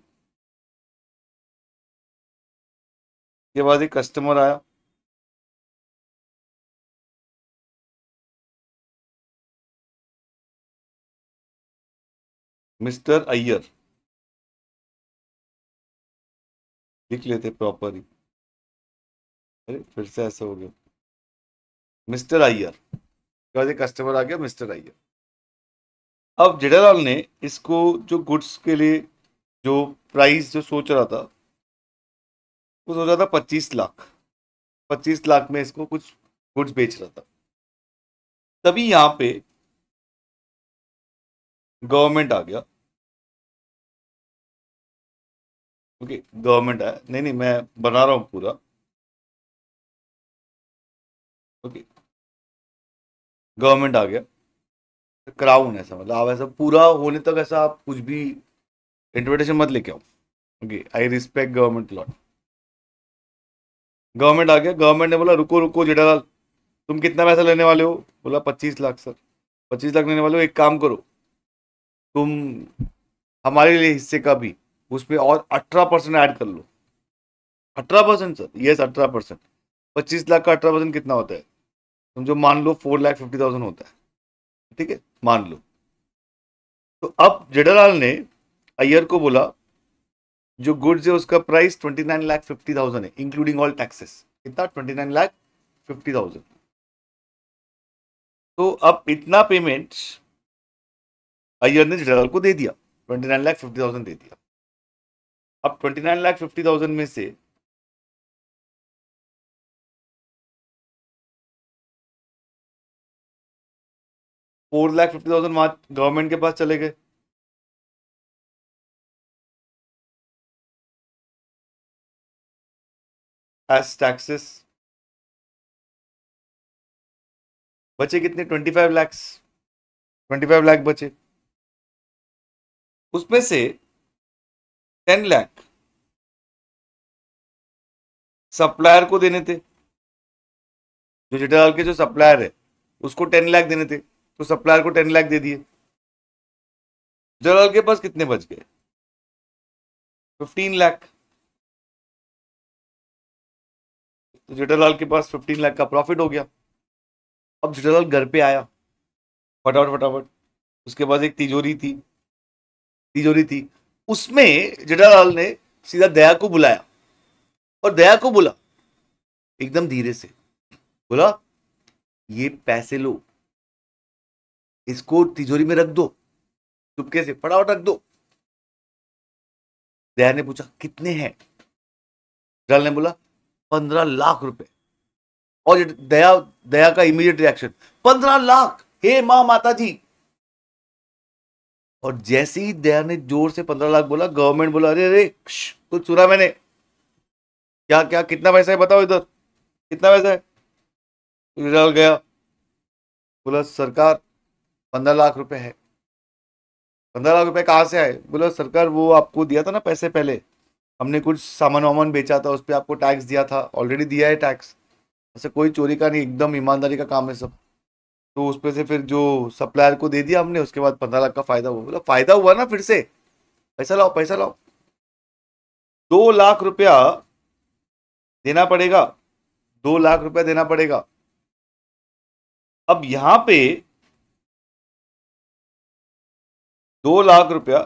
के बाद एक कस्टमर आया मिस्टर अय्यर लिख लेते प्रॉपर ही अरे फिर से ऐसा हो गया मिस्टर अय्यर तो कस्टमर आ गया मिस्टर अय्यर अब जेडालाल ने इसको जो गुड्स के लिए जो प्राइस जो सोच रहा था वो सोच रहा था पच्चीस लाख पच्चीस लाख में इसको कुछ गुड्स बेच रहा था तभी यहाँ पे गवर्नमेंट आ गया ओके गवर्नमेंट आया नहीं नहीं मैं बना रहा हूँ पूरा ओके गवर्नमेंट आ गया क्राउन ऐसा मतलब आप ऐसा पूरा होने तक ऐसा आप कुछ भी इंटरप्रिटेशन मत लेके आओ okay I respect government lot government आ गया गवर्नमेंट ने बोला रुको रुको जेठालाल तुम कितना पैसा लेने वाले हो बोला पच्चीस लाख सर पच्चीस लाख लेने वाले हो एक काम करो तुम हमारे लिए हिस्से का भी उस पर और अठारह परसेंट ऐड कर लो अठारह परसेंट सर यस अठारह परसेंट पच्चीस लाख का अठारह परसेंट कितना होता है तुम जो मान लो फोर लाख फिफ्टी थाउजेंड होता है ठीक है मान लो तो अब जेडालाल ने अयर को बोला जो गुड्स है उसका price twenty nine lakh fifty thousand है इंक्लूडिंग ऑल टैक्सेस कितना twenty nine lakh fifty thousand तो अब इतना पेमेंट अयर ने जेडालाल को दे दिया twenty nine lakh fifty thousand दे दिया अब twenty nine lakh fifty thousand में से फोर लाख फिफ्टी थाउजेंड वहाँ गवर्नमेंट के पास चले गए एस टैक्सेस बचे कितने twenty five lakhs twenty five lakh बचे उसमें से टेन लैख सप्लायर को देने थे जो जेठालाल के जो सप्लायर है उसको टेन लाख देने थे तो सप्लायर को टेन लाख दे दिए जलाल के पास कितने बच गए फिफ्टीन लाख तो जेठालाल के पास फिफ्टीन लाख का प्रॉफिट हो गया अब जेठालाल घर पे आया फटाफट फटाफट उसके पास एक तिजोरी थी तिजोरी थी उसमें जेठालाल ने सीधा दया को बुलाया और दया को बोला एकदम धीरे से बोला ये पैसे लो इसको तिजोरी में रख दो चुपके से फटाफट रख दो दया ने पूछा कितने हैं जल ने बोला पंद्रह लाख रुपए और दया दया का इमीडिएट रिएक्शन पंद्रह लाख हे माँ माता जी और जैसे ही दया ने जोर से पंद्रह लाख बोला गवर्नमेंट बोला अरे अरे कुछ सुना मैंने क्या क्या कितना पैसा है बताओ इधर कितना पैसा है तो गया बोला सरकार पंद्रह लाख रुपए है पंद्रह लाख रुपए कहाँ से आए बोला सरकार वो आपको दिया था ना पैसे पहले हमने कुछ सामान वामान बेचा था उस पर आपको टैक्स दिया था ऑलरेडी दिया है टैक्स ऐसे कोई चोरी का नहीं एकदम ईमानदारी का काम है सब तो उस पर से फिर जो सप्लायर को दे दिया हमने उसके बाद पंद्रह लाख का फायदा हुआ बोला फायदा हुआ ना फिर से पैसा लाओ पैसा लाओ दो लाख रुपया देना पड़ेगा दो लाख रुपया देना पड़ेगा अब यहां पे दो लाख रुपया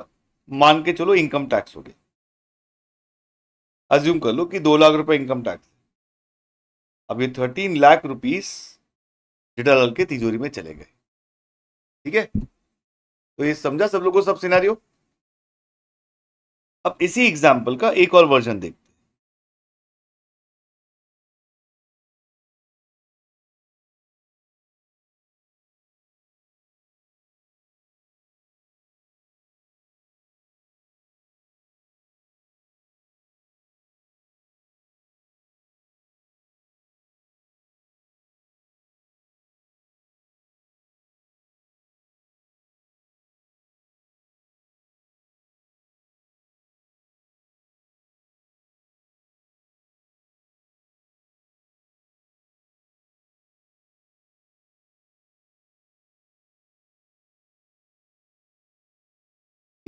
मान के चलो इनकम टैक्स हो गया अज्यूम कर लो कि दो लाख रुपया इनकम टैक्स अब ये थर्टीन लाख रुपीस जेठालाल के तिजोरी में चले गए ठीक है तो ये समझा सब लोगों सब सिनारियो अब इसी एग्जाम्पल का एक और वर्जन देखते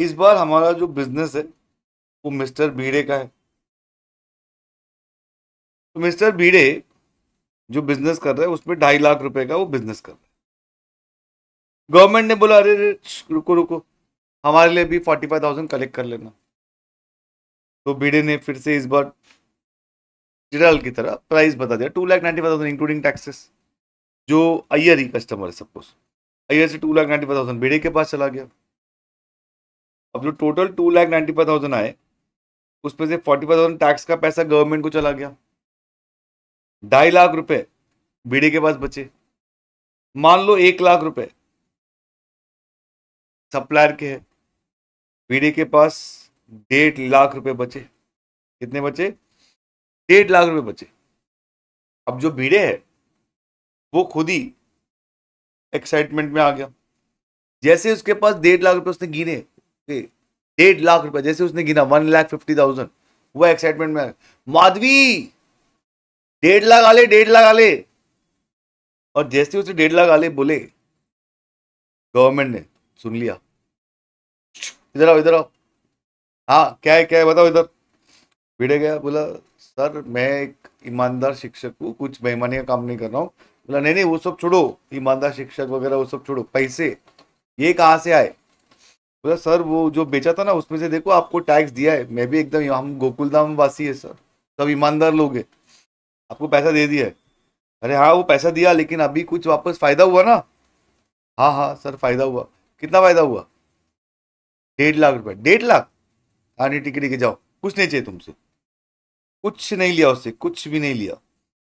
इस बार हमारा जो बिजनेस है वो मिस्टर भीड़े का है तो मिस्टर भीड़े जो बिजनेस कर रहे हैं उसमें ढाई लाख रुपए का वो बिजनेस कर रहे हैं गवर्नमेंट ने बोला अरे रुको रुको हमारे लिए भी फोर्टी फाइव थाउजेंड कलेक्ट कर लेना तो भीड़े ने फिर से इस बार जिराल की तरह प्राइस बता दिया two lakh ninety five thousand including taxes जो अयर ही कस्टमर है सपोज अयर से two lakh ninety five thousand Bhide के पास चला गया अब जो total two lakh ninety five thousand आए उसमें से फोर्टी फाइव थाउजेंड टैक्स का पैसा गवर्नमेंट को चला गया ढाई लाख रुपए बीडी के पास बचे मान लो एक लाख रुपए सप्लायर के है बीडी के पास डेढ़ लाख रुपए बचे कितने बचे डेढ़ लाख रुपए बचे अब जो भीड़े है वो खुद ही एक्साइटमेंट में आ गया जैसे उसके पास डेढ़ लाख रुपए उसने गिने पे डेढ़ लाख रुपए जैसे उसने गिना वन लाख फिफ्टी थाउजेंड वो एक्साइटमेंट में माधवी डेढ़ लाख आले डेढ़ लाख आले और जैसे उसे डेढ़ लाख आले बोले गवर्नमेंट ने सुन लिया इधर आओ इधर आओ हाँ क्या है क्या है बताओ इधर भिड़े गया बोला सर मैं एक ईमानदार शिक्षक हूँ कुछ बेईमानी का काम नहीं कर रहा हूँ बोला नहीं नहीं वो सब छोड़ो ईमानदार शिक्षक वगैरह वो सब छोड़ो पैसे ये कहाँ से आए बोला सर वो जो बेचा था ना उसमें से देखो आपको टैक्स दिया है मैं भी एकदम हम गोकुल धाम वासी है सर सब ईमानदार लोग है आपको पैसा दे दिया है अरे हाँ वो पैसा दिया लेकिन अभी कुछ वापस फायदा हुआ ना हाँ हाँ सर फायदा हुआ कितना फायदा हुआ डेढ़ लाख रुपये डेढ़ लाख हाँ नहीं टिकट लेके जाओ कुछ नहीं चाहिए तुमसे कुछ नहीं लिया उससे कुछ भी नहीं लिया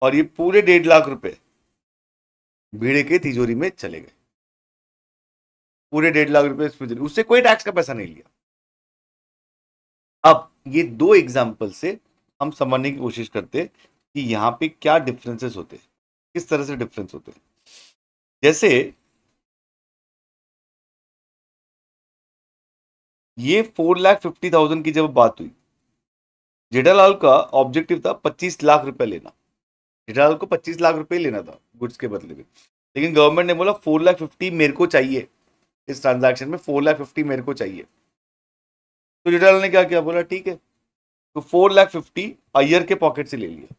और ये पूरे डेढ़ लाख रुपए भीड़े के तिजोरी में चले गए पूरे डेढ़ लाख रुपए उसमें उससे कोई टैक्स का पैसा नहीं लिया अब ये दो एग्जाम्पल से हम समझने की कोशिश करते कि यहाँ पे क्या डिफरेंसेस होते हैं किस तरह से डिफरेंस होते हैं जैसे ये फोर लाख फिफ्टी थाउजेंड की जब बात हुई जेठालाल का ऑब्जेक्टिव था पच्चीस लाख रुपए लेना जेठालाल को पच्चीस लाख रुपए लेना था गुड्स के बदले में लेकिन गवर्नमेंट ने बोला फोर लाख फिफ्टी मेरे को चाहिए इस ट्रांजैक्शन में फोर लाख फिफ्टी मेरे को चाहिए तो जेठालाल ने क्या किया बोला ठीक है तो फोर लाख फिफ्टी अयर के पॉकेट से ले लिया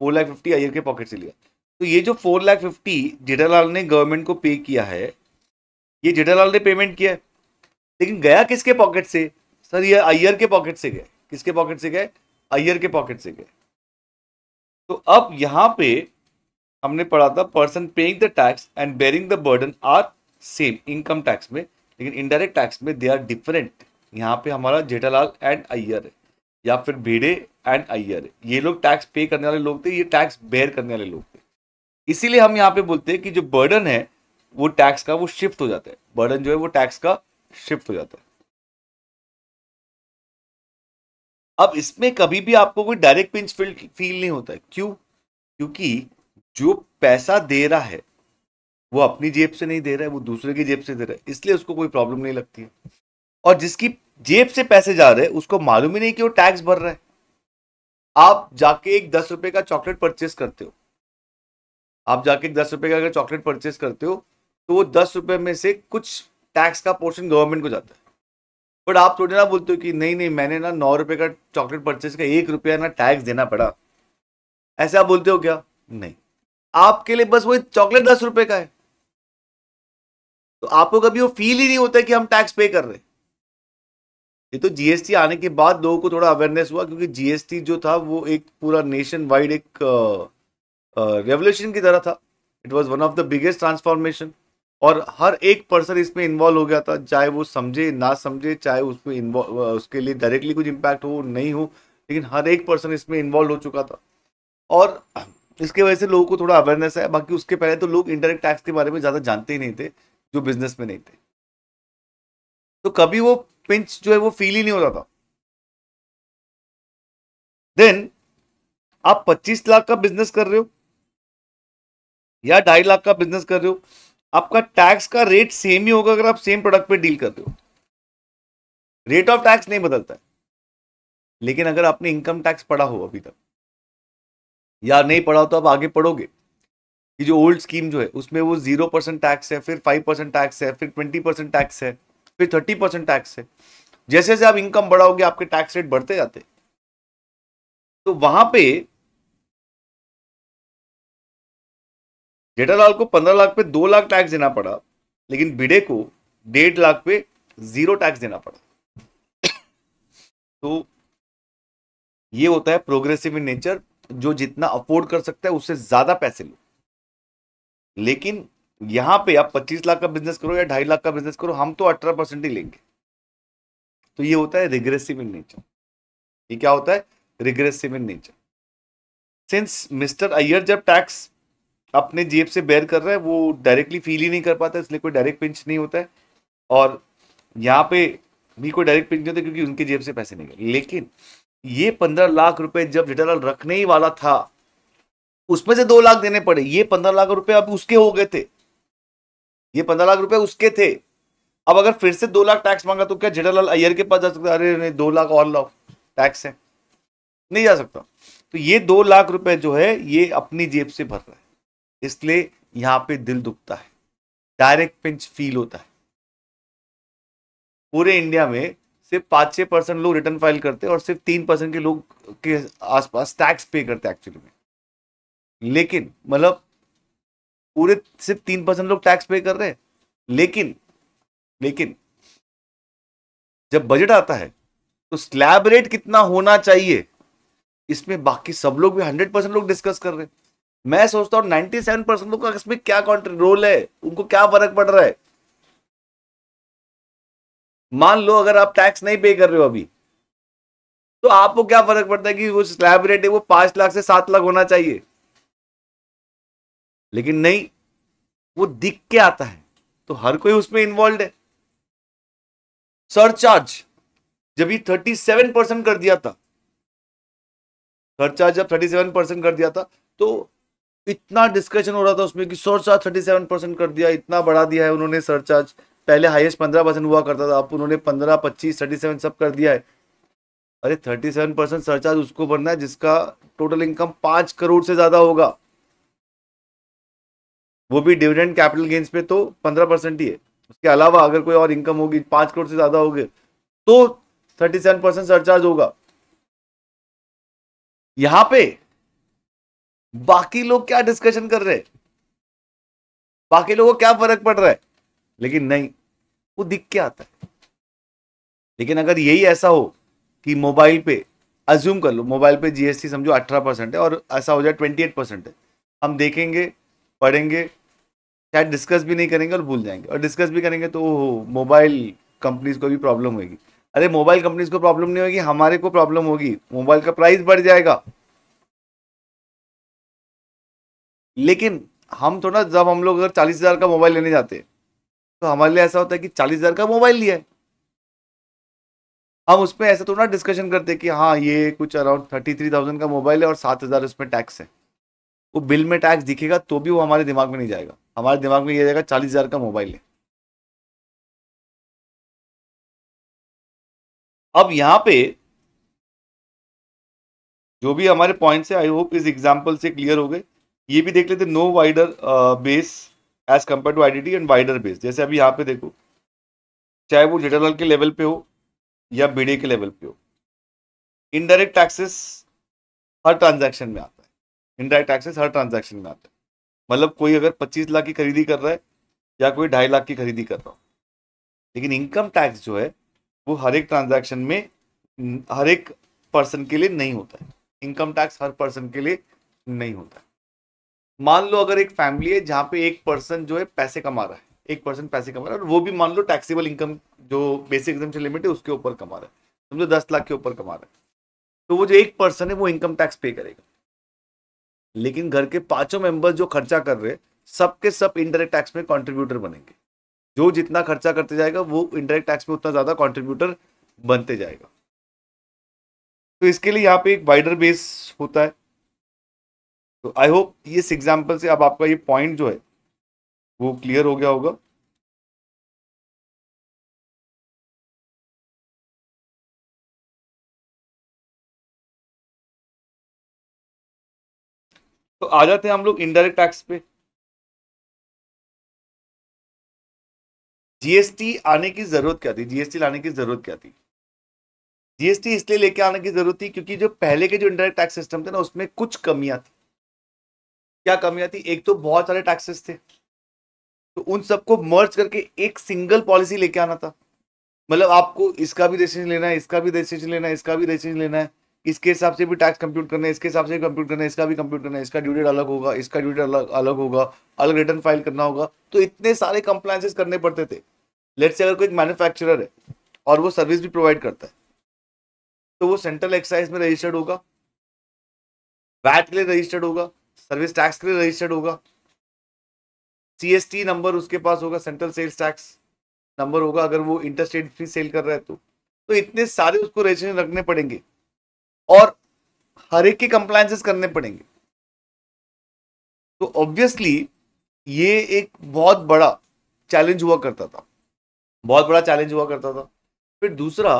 फोर लाख फिफ्टी अयर के पॉकेट से लिया तो ये जो फोर लाख फिफ्टी जेठालाल ने गवर्नमेंट को पे किया है ये जेठालाल ने पेमेंट किया है लेकिन गया किसके पॉकेट से सर ये अयर के पॉकेट से गए किसके पॉकेट से गए अयर के पॉकेट से गए तो अब यहां पे हमने पढ़ा था person paying the tax and bearing the burden are same income tax में लेकिन इनडायरेक्ट टैक्स में दे आर डिफरेंट यहाँ पे हमारा जेठालाल एंड अय्यर है या फिर भेड़े एंड अय्यर ये लोग टैक्स पे करने वाले लोग थे ये टैक्स बेयर करने वाले लोग थे इसीलिए हम यहाँ पे बोलते हैं कि जो बर्डन है वो टैक्स का वो शिफ्ट हो जाता है बर्डन जो है वो टैक्स का शिफ्ट हो जाता है अब इसमें कभी भी आपको कोई डायरेक्ट पिंच फील फील नहीं होता है क्यों क्योंकि जो पैसा दे रहा है वो अपनी जेब से नहीं दे रहा है वो दूसरे की जेब से दे रहा है इसलिए उसको कोई प्रॉब्लम नहीं लगती है और जिसकी जेब से पैसे जा रहे हैं उसको मालूम ही नहीं कि वो टैक्स भर रहा है आप जाके एक दस रुपए का चॉकलेट परचेस करते हो आप जाके एक दस रुपए का अगर चॉकलेट परचेस करते हो तो वो दस रुपए में से कुछ टैक्स का पोर्शन गवर्नमेंट को जाता है बट आप थोड़े ना बोलते हो कि नहीं नहीं मैंने ना नौ रुपए का चॉकलेट परचेस का एक रुपया ना टैक्स देना पड़ा ऐसे आप बोलते हो क्या नहीं आपके लिए बस वही चॉकलेट दस रुपए का है तो आपको कभी वो फील ही नहीं होता कि हम टैक्स पे कर रहे ये तो जीएसटी आने के बाद लोगों को थोड़ा अवेयरनेस हुआ क्योंकि जीएसटी जो था वो एक पूरा नेशन वाइड एक रेवोल्यूशन uh, uh, की तरह था it was one of the biggest transformation और हर एक पर्सन इसमें इन्वॉल्व हो गया था चाहे वो समझे ना समझे चाहे उसमें इन्वॉल्व उसके लिए डायरेक्टली कुछ इम्पैक्ट हो नहीं हो लेकिन हर एक पर्सन इसमें इन्वॉल्व हो चुका था और इसके वजह से लोगों को थोड़ा अवेयरनेस है बाकी उसके पहले तो लोग इंडायरेक्ट टैक्स के बारे में ज़्यादा जानते ही नहीं थे जो बिजनेस में नहीं थे तो कभी वो पिंच जो है वो फील ही नहीं होता था देन आप 25 लाख का बिजनेस कर रहे हो या ढाई लाख का बिजनेस कर रहे हो आपका टैक्स का रेट सेम ही होगा अगर आप सेम प्रोडक्ट पे डील करते हो रेट ऑफ टैक्स नहीं बदलता है लेकिन अगर आपने इनकम टैक्स पढ़ा हो अभी तक या नहीं पढ़ा हो तो आप आगे पढ़ोगे ये जो ओल्ड स्कीम जो है उसमें वो जीरो परसेंट टैक्स है फिर फाइव परसेंट टैक्स है फिर ट्वेंटी परसेंट टैक्स है फिर थर्टी परसेंट टैक्स है जैसे जैसे आप इनकम बढ़ाओगे आपके टैक्स रेट बढ़ते जाते तो वहां पे जेठालाल को पंद्रह लाख पे दो लाख टैक्स देना पड़ा लेकिन भिड़े को डेढ़ लाख पे जीरो टैक्स देना पड़ा तो ये होता है प्रोग्रेसिव इन नेचर जो जितना अफोर्ड कर सकता है उससे ज्यादा पैसे लो लेकिन यहां पे आप पच्चीस लाख का बिजनेस करो या ढाई लाख का बिजनेस करो हम तो अठारह परसेंट ही लेंगे तो ये होता है रिग्रेसिव इन नेचर ये क्या होता है regressive in nature since mister Iyer जब टैक्स अपने जेब से बेयर कर रहा है वो डायरेक्टली फील ही नहीं कर पाता इसलिए कोई डायरेक्ट पिंच नहीं होता है और यहाँ पे भी कोई डायरेक्ट पिंच नहीं होता क्योंकि उनके जेब से पैसे नहीं गए लेकिन ये पंद्रह लाख रुपए जब जेठालाल रखने ही वाला था उसमें से दो लाख देने पड़े ये पंद्रह लाख रुपए अब उसके हो गए थे ये पंद्रह लाख रुपए उसके थे अब अगर फिर से दो लाख टैक्स मांगा तो क्या जेठालाल अय्यर के पास जा सकता अरे नहीं दो लाख और लाख टैक्स है नहीं जा सकता तो ये दो लाख रुपए जो है ये अपनी जेब से भर रहा है इसलिए यहाँ पे दिल दुखता है डायरेक्ट पिंच फील होता है पूरे इंडिया में सिर्फ पांच छह परसेंट लोग रिटर्न फाइल करते हैं और सिर्फ तीन परसेंट के लोग के आसपास टैक्स पे करते हैं एक्चुअली में लेकिन मतलब पूरे सिर्फ तीन परसेंट लोग टैक्स पे कर रहे हैं लेकिन लेकिन जब बजट आता है तो स्लैब रेट कितना होना चाहिए इसमें बाकी सब लोग भी हंड्रेड परसेंट लोग डिस्कस कर रहे हैं मैं सोचता हूं नाइनटी सेवन परसेंट लोग का इसमें क्या कॉन्ट्री रोल है उनको क्या फर्क पड़ रहा है मान लो अगर आप टैक्स नहीं पे कर रहे हो अभी तो आपको क्या फर्क पड़ता है कि वो स्लैब रेट है वो पांच लाख से सात लाख होना चाहिए लेकिन नहीं वो दिख के आता है तो हर कोई उसमें इन्वॉल्व है सरचार्ज जब ये थर्टी सेवन परसेंट कर दिया था सरचार्ज जब थर्टी सेवन परसेंट कर दिया था तो इतना डिस्कशन हो रहा था उसमें कि सरचार्ज थर्टी सेवन परसेंट कर दिया इतना बढ़ा दिया है उन्होंने सरचार्ज पहले हाईएस्ट पंद्रह परसेंट हुआ करता था अब उन्होंने पंद्रह पच्चीस थर्टी सेवन सब कर दिया है अरे थर्टी सेवन परसेंट सरचार्ज उसको भरना है जिसका टोटल इनकम पांच करोड़ से ज़्यादा होगा वो भी डिविडेंड कैपिटल गेंस पे तो पंद्रह परसेंट ही है उसके अलावा अगर कोई और इनकम होगी पांच करोड़ से ज़्यादा होगी तो थर्टी सेवन परसेंट सरचार्ज होगा यहां पे बाकी लोग क्या डिस्कशन कर रहे हैं बाकी लोगों को क्या फर्क पड़ रहा है लेकिन नहीं वो दिख के आता है लेकिन अगर यही ऐसा हो कि मोबाइल पे अज्यूम कर लो मोबाइल पे जीएसटी समझो अठारह परसेंट है और ऐसा हो जाए ट्वेंटी एट परसेंट है हम देखेंगे पढ़ेंगे शायद डिस्कस भी नहीं करेंगे और भूल जाएंगे और डिस्कस भी करेंगे तो मोबाइल कंपनीज को भी प्रॉब्लम होगी अरे मोबाइल कंपनीज को प्रॉब्लम नहीं होगी हमारे को प्रॉब्लम होगी मोबाइल का प्राइस बढ़ जाएगा लेकिन हम थोड़ा जब हम लोग अगर चालीस हजार का मोबाइल लेने जाते हैं तो हमारे लिए ऐसा होता है कि चालीस हजार का मोबाइल लिया है हम उसमें ऐसा थोड़ा डिस्कशन करते हैं कि हाँ ये कुछ अराउंड थर्टी थ्री थाउजेंड का मोबाइल है और सात हजार उसमें टैक्स है वो बिल में टैक्स दिखेगा तो भी वो हमारे दिमाग में नहीं जाएगा हमारे दिमाग में ये जाएगा चालीस हजार का मोबाइल है अब यहां पे जो भी हमारे पॉइंट्स है आई होप इस एग्जाम्पल से क्लियर हो गए ये भी देख लेते no wider base as compare to IDT and wider base जैसे अभी यहां पे देखो चाहे वो जेटरल के लेवल पे हो या बीडे के लेवल पे हो इनडायरेक्ट टैक्सेस हर ट्रांजैक्शन में आता है इनडायरेक्ट टैक्सेस हर ट्रांजेक्शन में आते हैं मतलब कोई अगर पच्चीस लाख की खरीदी कर रहा है या कोई ढाई लाख की खरीदी कर रहा हो लेकिन इनकम टैक्स जो है वो हर एक ट्रांजैक्शन में हर एक पर्सन के लिए नहीं होता है इनकम टैक्स हर पर्सन के लिए नहीं होता है मान लो अगर एक फैमिली है जहाँ पे एक पर्सन जो है पैसे कमा रहा है एक पर्सन पैसे कमा रहा है और वो भी मान लो टैक्सीबल इनकम जो बेसिक एग्जाम लिमिट है उसके ऊपर कमा रहा है समझो दस लाख के ऊपर कमा रहा है तो वो जो एक पर्सन है वो इनकम टैक्स पे करेगा लेकिन घर के पांचों मेंबर्स जो खर्चा कर रहे सबके सब, सब टैक्स में कंट्रीब्यूटर बनेंगे जो जितना खर्चा करते जाएगा वो इनडायरेक्ट टैक्स में उतना ज़्यादा कंट्रीब्यूटर बनते जाएगा तो इसके लिए यहाँ पे एक वाइडर बेस होता है तो आई होप इस एग्जाम्पल से अब आपका ये पॉइंट जो है वो क्लियर हो गया होगा तो आ जाते हैं हम लोग इनडायरेक्ट टैक्स पे जीएसटी आने की जरूरत क्या थी जीएसटी लाने की जरूरत क्या थी जीएसटी इसलिए लेके आने की जरूरत थी क्योंकि जो पहले के जो इनडायरेक्ट टैक्स सिस्टम थे ना उसमें कुछ कमियां थी क्या कमियां थी एक तो बहुत सारे टैक्सेस थे तो उन सबको मर्ज करके एक सिंगल पॉलिसी लेके आना था मतलब आपको इसका भी डिसीजन लेना है इसका भी डिसीजन लेना है इसका भी डिसीजन लेना है इसके हिसाब से भी टैक्स कंप्यूट करना है इसके हिसाब से भी कंप्यूट करना है इसका भी कंप्यूट करना है इसका ड्यू अलग होगा इसका ड्यू अलग अलग होगा अलग रिटर्न फाइल करना होगा तो इतने सारे कंप्लाइंसेस करने पड़ते थे लेट से अगर कोई एक मैन्युफैक्चरर है और वो सर्विस भी प्रोवाइड करता है तो वो सेंट्रल एक्साइज में रजिस्टर्ड होगा वैट के लिए रजिस्टर्ड होगा सर्विस टैक्स के लिए रजिस्टर्ड होगा टी नंबर उसके पास होगा सेंट्रल सेल्स टैक्स नंबर होगा अगर वो इंटरस्टेट फ्री सेल कर रहा है तो तो इतने सारे उसको रजिस्ट्रेशन रखने पड़ेंगे और हर एक के कंप्लायसेस करने पड़ेंगे तो ऑब्वियसली ये एक बहुत बड़ा चैलेंज हुआ करता था बहुत बड़ा चैलेंज हुआ करता था फिर दूसरा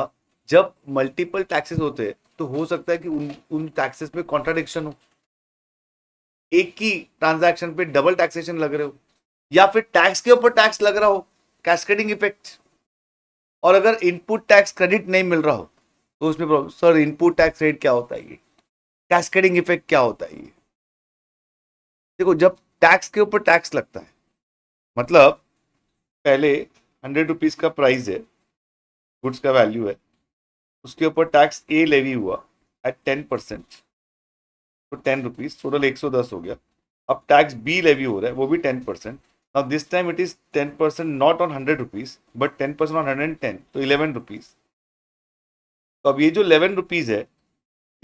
जब मल्टीपल टैक्सेस होते तो हो सकता है कि उन उन टैक्सेस में कॉन्ट्राडिक्शन हो एक की ट्रांजैक्शन पे डबल टैक्सेशन लग रहे हो या फिर टैक्स के ऊपर टैक्स लग रहा हो कैस्केडिंग इफेक्ट और अगर इनपुट टैक्स क्रेडिट नहीं मिल रहा हो तो उसमें problem sir input tax rate क्या होता है ये कैस्केडिंग इफेक्ट क्या होता है ये देखो जब टैक्स के ऊपर टैक्स लगता है मतलब पहले हंड्रेड रुपीज़ का प्राइस है गुड्स का वैल्यू है उसके ऊपर टैक्स ए लेवी हुआ एट टेन परसेंट तो टेन रुपीज़ टोटल एक सौ दस हो गया अब टैक्स बी लेवी हो रहा है वो भी ten percent this time it is ten percent not on hundred rupees but ten percent on hundred and ten तो इलेवन रुपीज़ तो अब ये जो इलेवन रुपीज़ है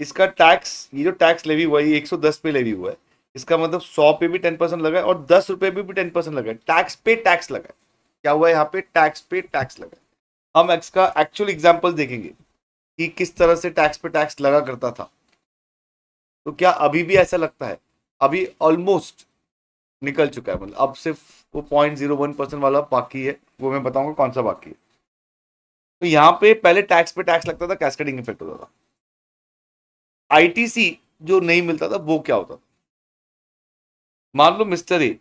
इसका टैक्स ये जो टैक्स लेवी हुआ है ये एक सौ दस पे लेवी हुआ है इसका मतलब सौ पे भी टेन परसेंट लगा है और दस रुपये पे भी टेन परसेंट लगा है टैक्स पे टैक्स लगा है क्या हुआ है यहाँ पे टैक्स पे टैक्स लगा हम इसका एक्चुअल एग्जाम्पल देखेंगे कि किस तरह से टैक्स पे टैक्स लगा करता था तो क्या अभी भी ऐसा लगता है अभी ऑलमोस्ट निकल चुका है मतलब अब सिर्फ वो पॉइंट जीरो वन परसेंट वाला बाकी है वो मैं बताऊंगा कौन सा बाकी है तो यहाँ पे पहले टैक्स पे टैक्स लगता था कैस्केडिंग इफेक्ट होता था आईटीसी जो नहीं मिलता था वो क्या होता था मान लो मिस्टर ए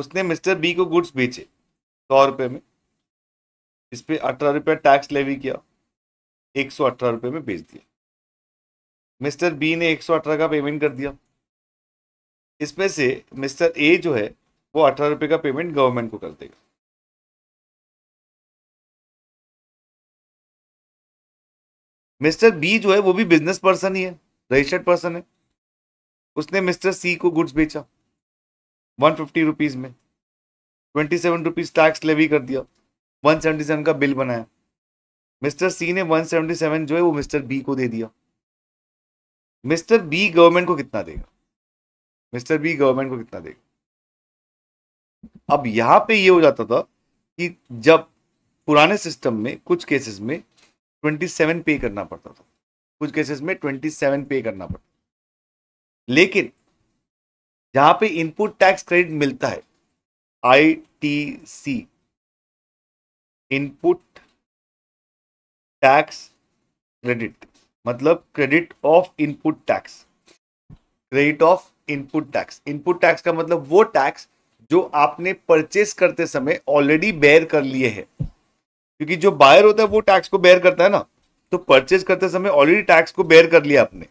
उसने मिस्टर बी को गुड्स बेचे सौ रुपये में इस पर अठारह रुपये टैक्स लेवी किया एक सौ अठारह रुपये में बेच दिया मिस्टर बी ने एक सौ अठारह का पेमेंट कर दिया इसमें से मिस्टर ए जो है वो अठारह रुपये का पेमेंट गवर्नमेंट को कर देगा मिस्टर बी जो है वो भी बिजनेस पर्सन ही है रजिस्टर्ड पर्सन है उसने मिस्टर सी को गुड्स बेचा वन फिफ्टी रुपीज़ में twenty seven rupees tax levy कर दिया वन सेवेंटी सेवन का बिल बनाया मिस्टर सी ने वन सेवेंटी सेवन जो है वो मिस्टर बी को दे दिया मिस्टर बी गवर्नमेंट को कितना देगा मिस्टर बी गवर्नमेंट को कितना देगा अब यहाँ पे ये हो जाता था कि जब पुराने सिस्टम में कुछ केसेस में 27 पे करना पड़ता था कुछ केसेस में 27 पे करना पड़ता लेकिन जहाँ पे इनपुट टैक्स क्रेडिट मिलता है I T C input tax credit मतलब credit of input tax credit of input tax input tax का मतलब वो टैक्स जो आपने परचेस करते समय ऑलरेडी बेयर कर लिए हैं क्योंकि जो बायर होता है वो टैक्स को बेयर करता है ना तो परचेज करते समय ऑलरेडी टैक्स को बेयर कर लिया आपने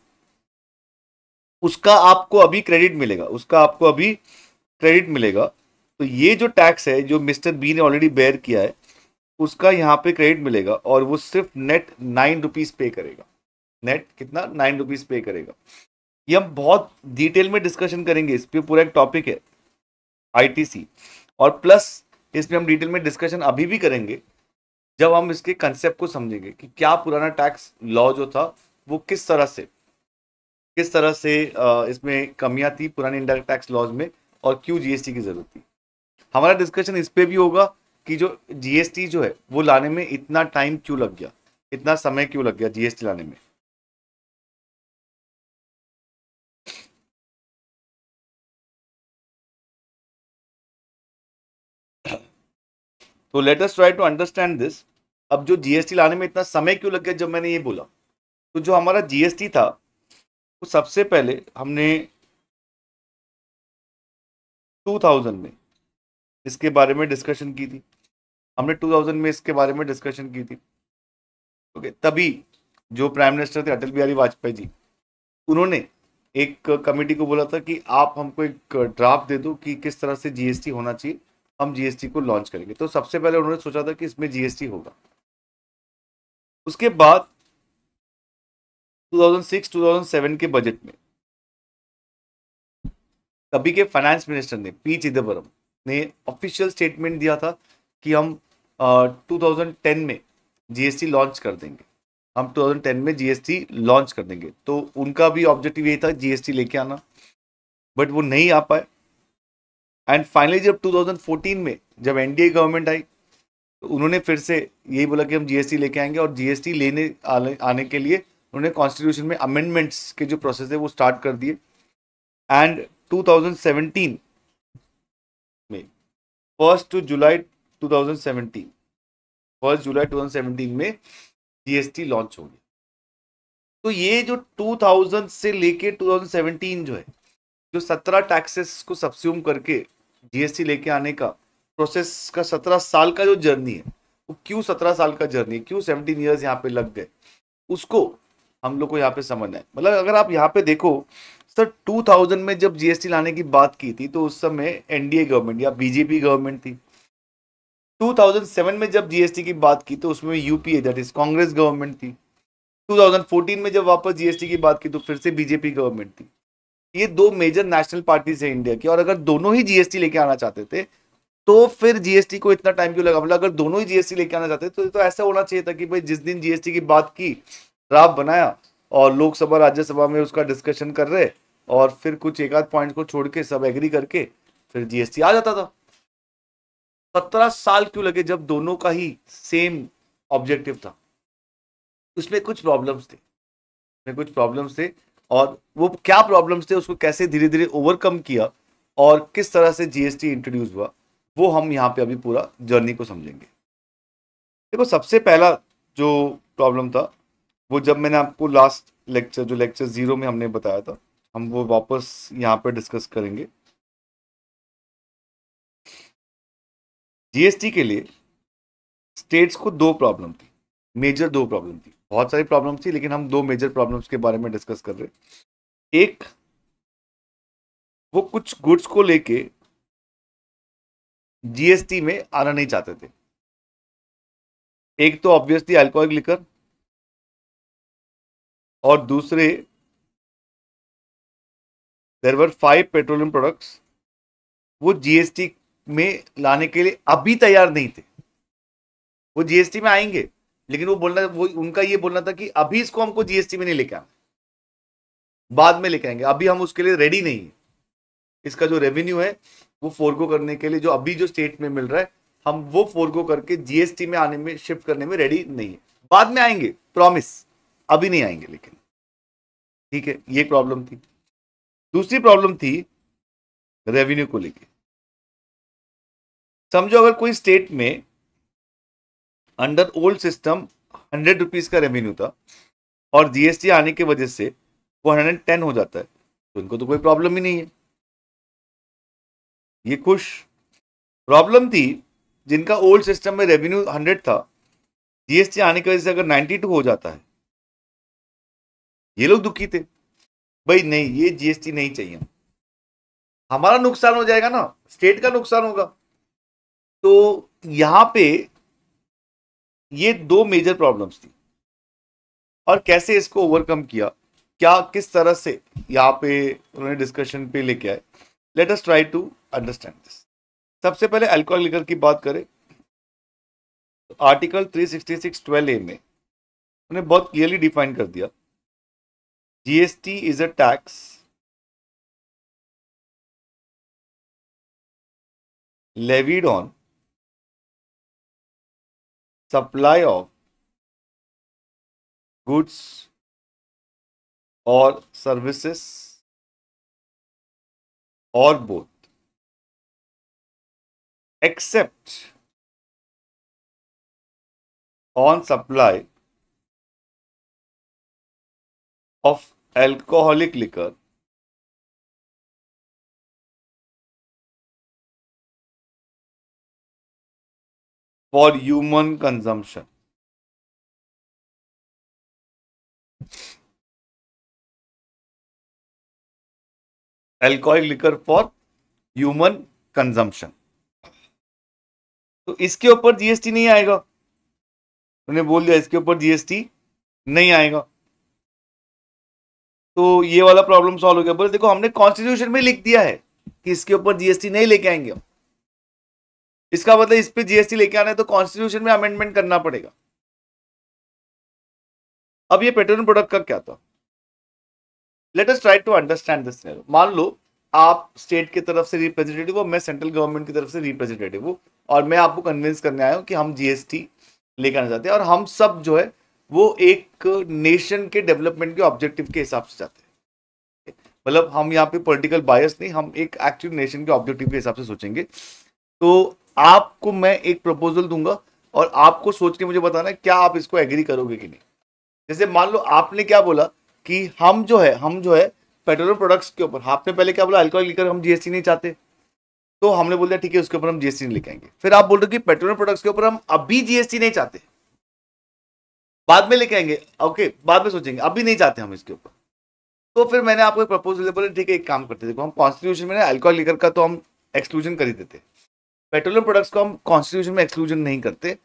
उसका आपको अभी क्रेडिट मिलेगा उसका आपको अभी क्रेडिट मिलेगा तो ये जो टैक्स है जो मिस्टर बी ने ऑलरेडी बेयर किया है उसका यहाँ पे क्रेडिट मिलेगा और वो सिर्फ नेट नाइन रुपीज़ पे करेगा नेट कितना नाइन रुपीज़ पे करेगा ये हम बहुत डिटेल में डिस्कशन करेंगे इस पर पूरा एक टॉपिक है आईटीसी और प्लस इसमें हम डिटेल में डिस्कशन अभी भी करेंगे जब हम इसके कंसेप्ट को समझेंगे कि क्या पुराना टैक्स लॉ जो था वो किस तरह से किस तरह से इसमें कमियां थी पुराने इंडायरेक्ट टैक्स लॉज में और क्यों जीएसटी की जरूरत थी हमारा डिस्कशन इस पर भी होगा कि जो जीएसटी जो है वो लाने में इतना टाइम क्यों लग गया इतना समय क्यों लग गया जीएसटी लाने में तो let us try to understand this अब जो जीएसटी लाने में इतना समय क्यों लग गया जब मैंने ये बोला तो जो हमारा जीएसटी था वो तो सबसे पहले हमने 2000 में इसके बारे में डिस्कशन की थी हमने 2000 में इसके बारे में डिस्कशन की थी ओके तभी जो प्राइम मिनिस्टर थे अटल बिहारी वाजपेयी जी उन्होंने एक कमेटी को बोला था कि आप हमको एक ड्राफ्ट दे दो कि किस तरह से जीएसटी होना चाहिए हम जीएसटी को लॉन्च करेंगे तो सबसे पहले उन्होंने सोचा था कि इसमें जीएसटी होगा उसके बाद 2006-2007 के बजट में तभी के फाइनेंस मिनिस्टर ने पी चिदम्बरम ने ऑफिशियल स्टेटमेंट दिया था कि हम आ, 2010 में जीएसटी लॉन्च कर देंगे हम 2010 में जीएसटी लॉन्च कर देंगे तो उनका भी ऑब्जेक्टिव ये था जीएसटी लेके आना बट वो नहीं आ पाए एंड फाइनली जब 2014 में जब एनडीए गवर्नमेंट आई तो उन्होंने फिर से यही बोला कि हम जीएसटी लेके आएंगे और जीएसटी लेने आने, के लिए उन्होंने कॉन्स्टिट्यूशन में अमेंडमेंट्स के जो प्रोसेस है वो स्टार्ट कर दिए एंड 2017 में फर्स्ट टू जुलाई 2017 फर्स्ट जुलाई 2017 में जीएसटी लॉन्च हो गया तो ये जो 2000 से लेके 2017 जो है जो 17 टैक्सेस को सब्स्यूम करके जीएसटी लेके आने का प्रोसेस का सत्रह साल का जो जर्नी है वो क्यों सत्रह साल का जर्नी है क्यों सेवनटीन ईयर्स यहाँ पे लग गए उसको हम लोग को यहाँ पे समझना है मतलब अगर आप यहाँ पे देखो सर 2000 में जब जीएसटी लाने की बात की थी तो उस समय एनडीए गवर्नमेंट या बीजेपी गवर्नमेंट थी 2007 में जब जीएसटी की बात की तो उसमें UPA that is Congress government थी 2014 में जब वापस जीएसटी की बात की तो फिर से बीजेपी गवर्नमेंट थी ये दो मेजर नेशनल पार्टीज है इंडिया की और अगर दोनों ही जीएसटी लेके आना चाहते थे तो फिर जीएसटी को इतना टाइम क्यों लगा मतलब अगर दोनों ही जीएसटी लेके आना चाहते तो, तो ऐसा होना चाहिए था कि भाई जिस दिन जीएसटी की बात की राफ बनाया और लोकसभा राज्यसभा में उसका डिस्कशन कर रहे और फिर कुछ एक आध पॉइंट को छोड़ के सब एग्री करके फिर जीएसटी आ जाता था सत्रह साल क्यों लगे जब दोनों का ही सेम ऑब्जेक्टिव था उसमें कुछ प्रॉब्लम्स थे उसमें कुछ प्रॉब्लम्स थे और वो क्या प्रॉब्लम्स थे उसको कैसे धीरे धीरे ओवरकम किया और किस तरह से जीएसटी इंट्रोड्यूस हुआ वो हम यहाँ पे अभी पूरा जर्नी को समझेंगे देखो सबसे पहला जो प्रॉब्लम था वो जब मैंने आपको लास्ट लेक्चर जो लेक्चर ज़ीरो में हमने बताया था हम वो वापस यहाँ पर डिस्कस करेंगे जीएसटी के लिए स्टेट्स को दो प्रॉब्लम थी मेजर दो प्रॉब्लम थी बहुत सारी प्रॉब्लम थी लेकिन हम दो मेजर प्रॉब्लम्स के बारे में डिस्कस कर रहे एक वो कुछ गुड्स को लेके जीएसटी में आना नहीं चाहते थे एक तो ऑब्वियसली एल्कोहल लिकर और दूसरे there were five petroleum products वो जीएसटी में लाने के लिए अभी तैयार नहीं थे वो जीएसटी में आएंगे लेकिन वो बोलना वो उनका ये बोलना था कि अभी इसको हमको जीएसटी में नहीं लेके आना बाद में लेके आएंगे अभी हम उसके लिए रेडी नहीं है इसका जो रेवेन्यू है वो फोरगो करने के लिए जो अभी जो स्टेट में मिल रहा है हम वो फोरगो करके जीएसटी में आने में शिफ्ट करने में रेडी नहीं है बाद में आएंगे प्रॉमिस अभी नहीं आएंगे लेकिन ठीक है ये प्रॉब्लम थी दूसरी प्रॉब्लम थी रेवेन्यू को लेके समझो अगर कोई स्टेट में under old system hundred rupees का रेवेन्यू था और जीएसटी आने की वजह से वो हंड्रेड टेन हो जाता है तो इनको तो कोई प्रॉब्लम ही नहीं है ये खुश प्रॉब्लम थी जिनका ओल्ड सिस्टम में रेवेन्यू हंड्रेड था जीएसटी आने की वजह से अगर नाइन्टी टू हो जाता है ये लोग दुखी थे भाई नहीं ये जीएसटी नहीं चाहिए हमारा नुकसान हो जाएगा ना स्टेट का नुकसान होगा तो यहां पे ये दो मेजर प्रॉब्लम्स थी और कैसे इसको ओवरकम किया क्या किस तरह से यहाँ पे उन्होंने डिस्कशन पे लेके आए let us try to understand this सबसे पहले अल्कोहल लिकर की बात करें तो आर्टिकल 366 ट्वेल्व ए में उन्हें बहुत क्लियरली डिफाइन कर दिया GST is a tax levied on supply of goods or services or both except on supply of alcoholic liquor for human consumption. Alcohol liquor for human consumption तो इसके ऊपर GST नहीं आएगा उन्हें बोल दिया इसके ऊपर जीएसटी नहीं आएगा तो ये वाला प्रॉब्लम सॉल्व हो गया बोले देखो हमने कॉन्स्टिट्यूशन में लिख दिया है कि इसके ऊपर जीएसटी नहीं लेके आएंगे हम इसका मतलब इस पर जीएसटी लेके आना है तो कॉन्स्टिट्यूशन में अमेंडमेंट करना पड़ेगा अब ये पेट्रोलियम प्रोडक्ट का क्या था let us try to understand this मान लो आप स्टेट की तरफ से रिप्रेजेंटेटिव हो मैं सेंट्रल गवर्नमेंट की तरफ से रिप्रेजेंटेटिव हूँ और मैं आपको कन्विंस करने आया हूँ कि हम जीएसटी लेकर आना चाहते हैं और हम सब जो है वो एक नेशन के डेवलपमेंट के ऑब्जेक्टिव के हिसाब से जाते हैं मतलब हम यहाँ पे पॉलिटिकल बायस नहीं हम एक एक्चुअल नेशन के ऑब्जेक्टिव के हिसाब से सोचेंगे तो आपको मैं एक प्रपोजल दूंगा और आपको सोच के मुझे बताना क्या आप इसको एग्री करोगे कि नहीं जैसे मान लो आपने क्या बोला कि हम जो है हम जो है पेट्रोलियम प्रोडक्ट्स के ऊपर आपने पहले क्या बोला अल्कोहल लेकर हम जीएसटी नहीं चाहते तो हमने बोल दिया ठीक है उसके ऊपर हम जीएसटी नहीं लिखाएंगे फिर आप बोल रहे हो कि पेट्रोलियम प्रोडक्ट्स के ऊपर हम अभी जीएसटी नहीं चाहते बाद में लेके आएंगे ओके बाद में सोचेंगे अभी नहीं चाहते हम इसके ऊपर तो फिर मैंने आपको प्रपोजल बोले ठीक है एक काम करते देखो हम कॉन्स्टिट्यूशन में अल्कोहल लेकर का तो हम एक्सक्लूजन कर ही देते पेट्रोलियम प्रोडक्ट्स को हम कॉन्स्टिट्यूशन में एक्सक्लूजन नहीं करते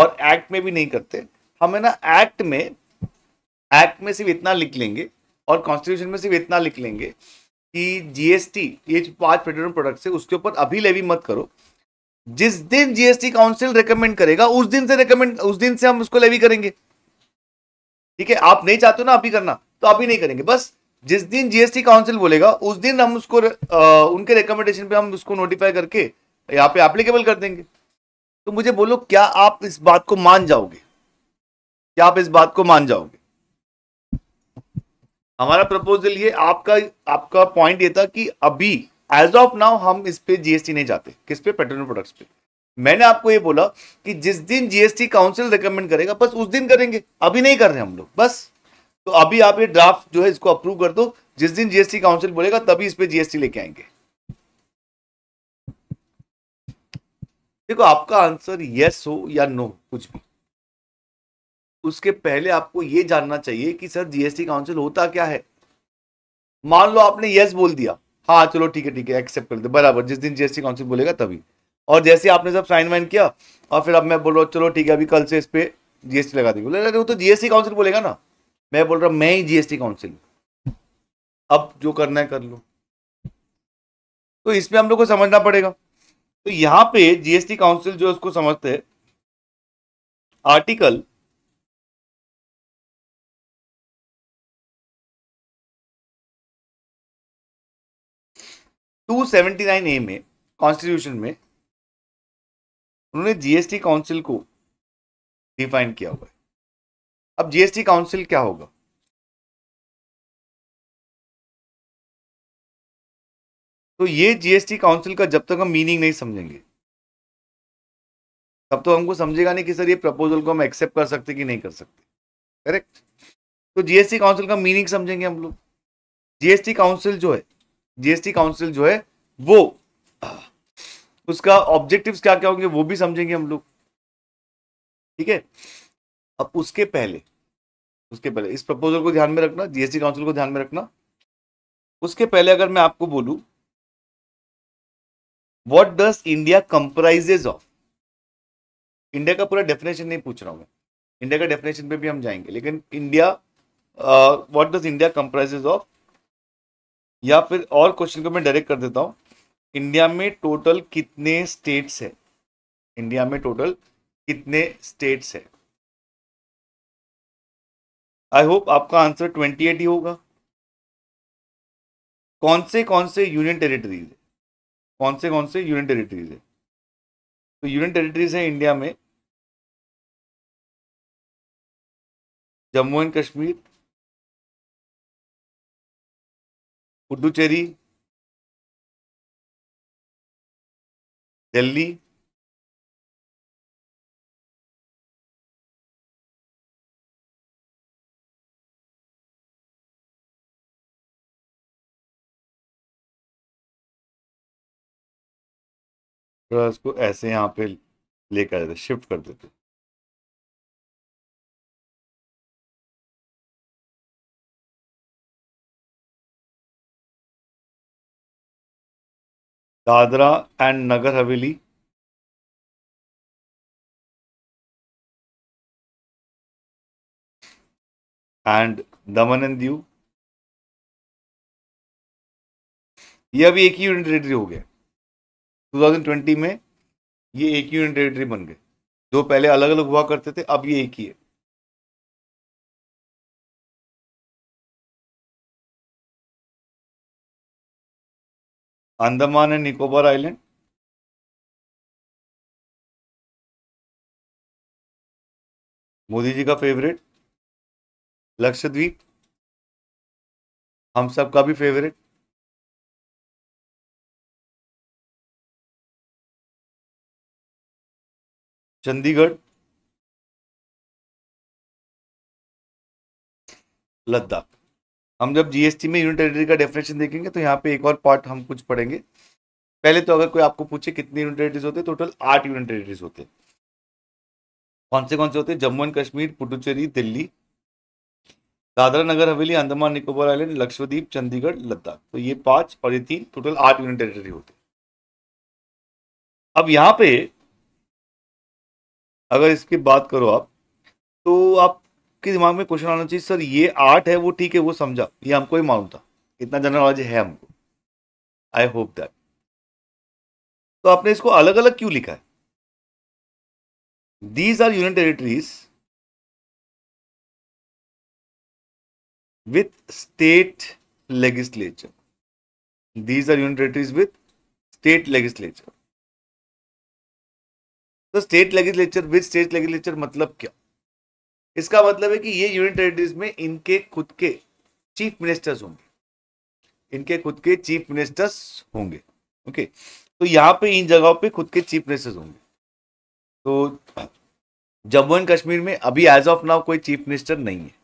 और एक्ट में भी नहीं करते हम है ना एक्ट में एक्ट में सिर्फ इतना लिख लेंगे और कॉन्स्टिट्यूशन में सिर्फ इतना लिख लेंगे कि जीएसटी ये पांच पेट्रोलियम प्रोडक्ट्स है उसके ऊपर अभी लेवी मत करो जिस दिन जीएसटी काउंसिल रिकमेंड करेगा उस दिन से रिकमेंड उस दिन से हम उसको लेवी करेंगे ठीक है आप नहीं चाहते हो ना अभी करना तो अभी नहीं करेंगे बस जिस दिन जीएसटी काउंसिल बोलेगा उस दिन हम उसको आ, उनके रिकमेंडेशन पे हम उसको नोटिफाई करके यहाँ पे एप्लीकेबल कर देंगे तो मुझे बोलो क्या आप इस बात को मान जाओगे क्या आप इस बात को मान जाओगे हमारा प्रपोजल ये आपका आपका पॉइंट ये था कि अभी एज ऑफ नाउ हम इस पे जीएसटी नहीं जाते किस पे पेट्रोलियम प्रोडक्ट्स पे मैंने आपको ये बोला कि जिस दिन जीएसटी काउंसिल रिकमेंड करेगा बस उस दिन करेंगे अभी नहीं कर रहे हम लोग बस तो अभी आप ये ड्राफ्ट जो है इसको अप्रूव कर दो जिस दिन जीएसटी काउंसिल बोलेगा तभी इस पे जीएसटी लेके आएंगे देखो आपका आंसर यस हो या नो कुछ भी उसके पहले आपको यह जानना चाहिए कि सर जीएसटी काउंसिल होता क्या है मान लो आपने यस बोल दिया हाँ चलो ठीक है ठीक है एक्सेप्ट कर दे बराबर जिस दिन जीएसटी काउंसिल बोलेगा तभी और जैसे आपने सब साइन वाइन किया और फिर अब मैं बोल रहा हूँ चलो ठीक है अभी कल से इस पर जीएसटी लगा दी बोले वो तो जीएसटी काउंसिल बोलेगा ना मैं बोल रहा हूँ मैं ही जीएसटी काउंसिल अब जो करना है कर लो तो इसमें हम लोग को समझना पड़ेगा तो यहां पे जीएसटी काउंसिल जो उसको समझते हैं article two seventy nine A में कॉन्स्टिट्यूशन में उन्होंने जीएसटी काउंसिल को डिफाइन किया हुआ है अब जीएसटी काउंसिल क्या होगा तो ये जीएसटी काउंसिल का जब तक हम मीनिंग नहीं समझेंगे तब तो हमको समझेगा नहीं कि सर ये प्रपोजल को हम एक्सेप्ट कर सकते कि नहीं कर सकते करेक्ट तो जीएसटी काउंसिल का मीनिंग समझेंगे हम लोग जीएसटी काउंसिल जो है जीएसटी काउंसिल जो है वो उसका ऑब्जेक्टिव्स क्या क्या होंगे वो भी समझेंगे हम लोग ठीक है अब उसके पहले उसके पहले इस प्रपोजल को ध्यान में रखना जीएसटी काउंसिल को ध्यान में रखना उसके पहले अगर मैं आपको बोलूं what does India comprises of India का पूरा डेफिनेशन नहीं पूछ रहा हूं मैं इंडिया का डेफिनेशन पे भी हम जाएंगे लेकिन India what does India comprises of या फिर और क्वेश्चन को मैं डायरेक्ट कर देता हूँ इंडिया में टोटल कितने स्टेट्स है इंडिया में टोटल कितने स्टेट्स है आई होप आपका आंसर ट्वेंटी एट ही होगा कौन से कौन से यूनियन टेरिटरीज कौन से कौन से यूनियन टेरिटरीज है तो यूनियन टेरिटरीज है इंडिया में जम्मू एंड कश्मीर पुडुचेरी दिल्ली थोड़ा तो इसको ऐसे यहाँ पे लेकर देते शिफ्ट कर देते दादरा एंड नगर हवेली एंड दमन एंड दीव यह अभी एक ही यूनिट टेरिटरी हो गया 2020 में ये एक यूनियन टेरिटरी बन गए जो पहले अलग अलग हुआ करते थे अब ये एक ही है अंडमान एंड निकोबार आइलैंड मोदी जी का फेवरेट लक्षद्वीप हम सब का भी फेवरेट चंडीगढ़ लद्दाख हम जब जीएसटी में यूनिट टेरिटरी का डेफिनेशन देखेंगे तो यहाँ पे एक और पार्ट हम कुछ पढ़ेंगे पहले तो अगर कोई आपको पूछे कितने यूनिट टेरिटरीज होते टोटल आठ यूनिट टेरिटरीज होते कौन से कौन से होते जम्मू एंड कश्मीर पुडुचेरी दिल्ली दादरा नगर हवेली अंदमान निकोबार आइलैंड लक्षद्वीप चंडीगढ़ लद्दाख तो ये पांच और ये तीन टोटल आठ यूनिट टेरिटरी होते अब यहाँ पे अगर इसकी बात करो आप तो आपके दिमाग में क्वेश्चन आना चाहिए सर ये आर्ट है वो ठीक है वो समझा ये हमको ही मालूम था इतना जनरल नॉलेज है हमको आई होप दैट तो आपने इसको अलग अलग क्यों लिखा है these are union territories state legislature these are union territories with state legislature तो state legislature with state legislature मतलब क्या इसका मतलब है कि ये यूनियन टेरिटरीज में इनके खुद के चीफ मिनिस्टर्स होंगे इनके खुद के चीफ मिनिस्टर्स होंगे ओके तो यहाँ पे इन जगहों पे खुद के चीफ मिनिस्टर्स होंगे तो जम्मू एंड कश्मीर में अभी एज ऑफ नाउ कोई चीफ मिनिस्टर नहीं है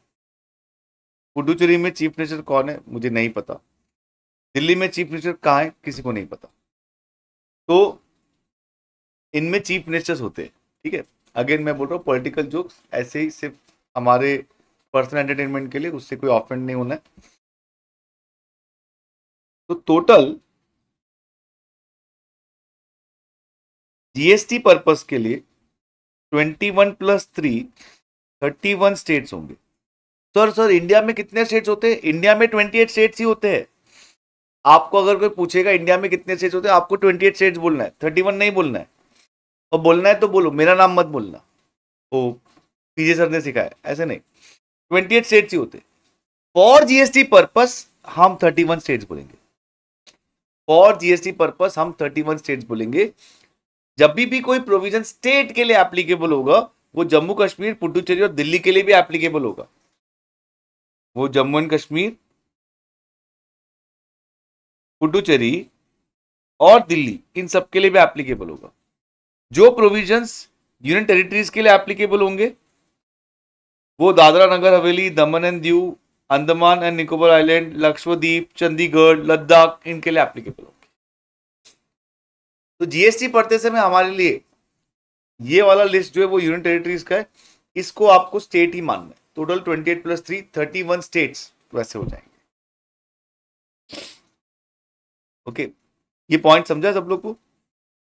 पुडुचेरी में चीफ मिनिस्टर कौन है मुझे नहीं पता दिल्ली में चीफ मिनिस्टर कहाँ है किसी को नहीं पता तो इनमें चीफ मिनिस्टर्स होते हैं ठीक है अगेन मैं बोल रहा हूँ पॉलिटिकल जोक्स ऐसे ही सिर्फ हमारे पर्सनल एंटरटेनमेंट के लिए उससे कोई ऑफेंड नहीं होना है तो टोटल जीएसटी पर्पस के लिए 21 plus three thirty one states होंगे सर सर इंडिया में कितने स्टेट्स होते हैं इंडिया में 28 स्टेट्स ही होते हैं आपको अगर कोई पूछेगा इंडिया में कितने स्टेट्स होते हैं आपको 28 स्टेट्स बोलना है 31 नहीं बोलना है और बोलना है तो बोलो मेरा नाम मत बोलना वो पीजे सर ने सिखाया ऐसे नहीं ट्वेंटी एट स्टेट्स ही होते फॉर जीएसटी पर्पस हम थर्टी वन स्टेट्स बोलेंगे फॉर जीएसटी पर्पस हम थर्टी वन स्टेट्स बोलेंगे जब भी भी कोई प्रोविजन स्टेट के लिए एप्लीकेबल होगा वो जम्मू कश्मीर पुडुचेरी और दिल्ली के लिए भी एप्लीकेबल होगा वो जम्मू एंड कश्मीर पुडुचेरी और दिल्ली इन सब के लिए भी एप्लीकेबल होगा जो प्रोविजंस यूनियन टेरिटरीज के लिए एप्लीकेबल होंगे वो Dadra Nagar Haveli Daman and Diu Andaman and Nicobar island Lakshadweep Chandigarh Ladakh इनके लिए एप्लीकेबल होंगे तो जीएसटी पढ़ते समय हमारे लिए ये वाला लिस्ट जो है वो यूनियन टेरिटरीज का है इसको आपको स्टेट ही मानना है total twenty eight plus three thirty one state वैसे हो जाएंगे ओके okay. ये पॉइंट समझा सब लोग को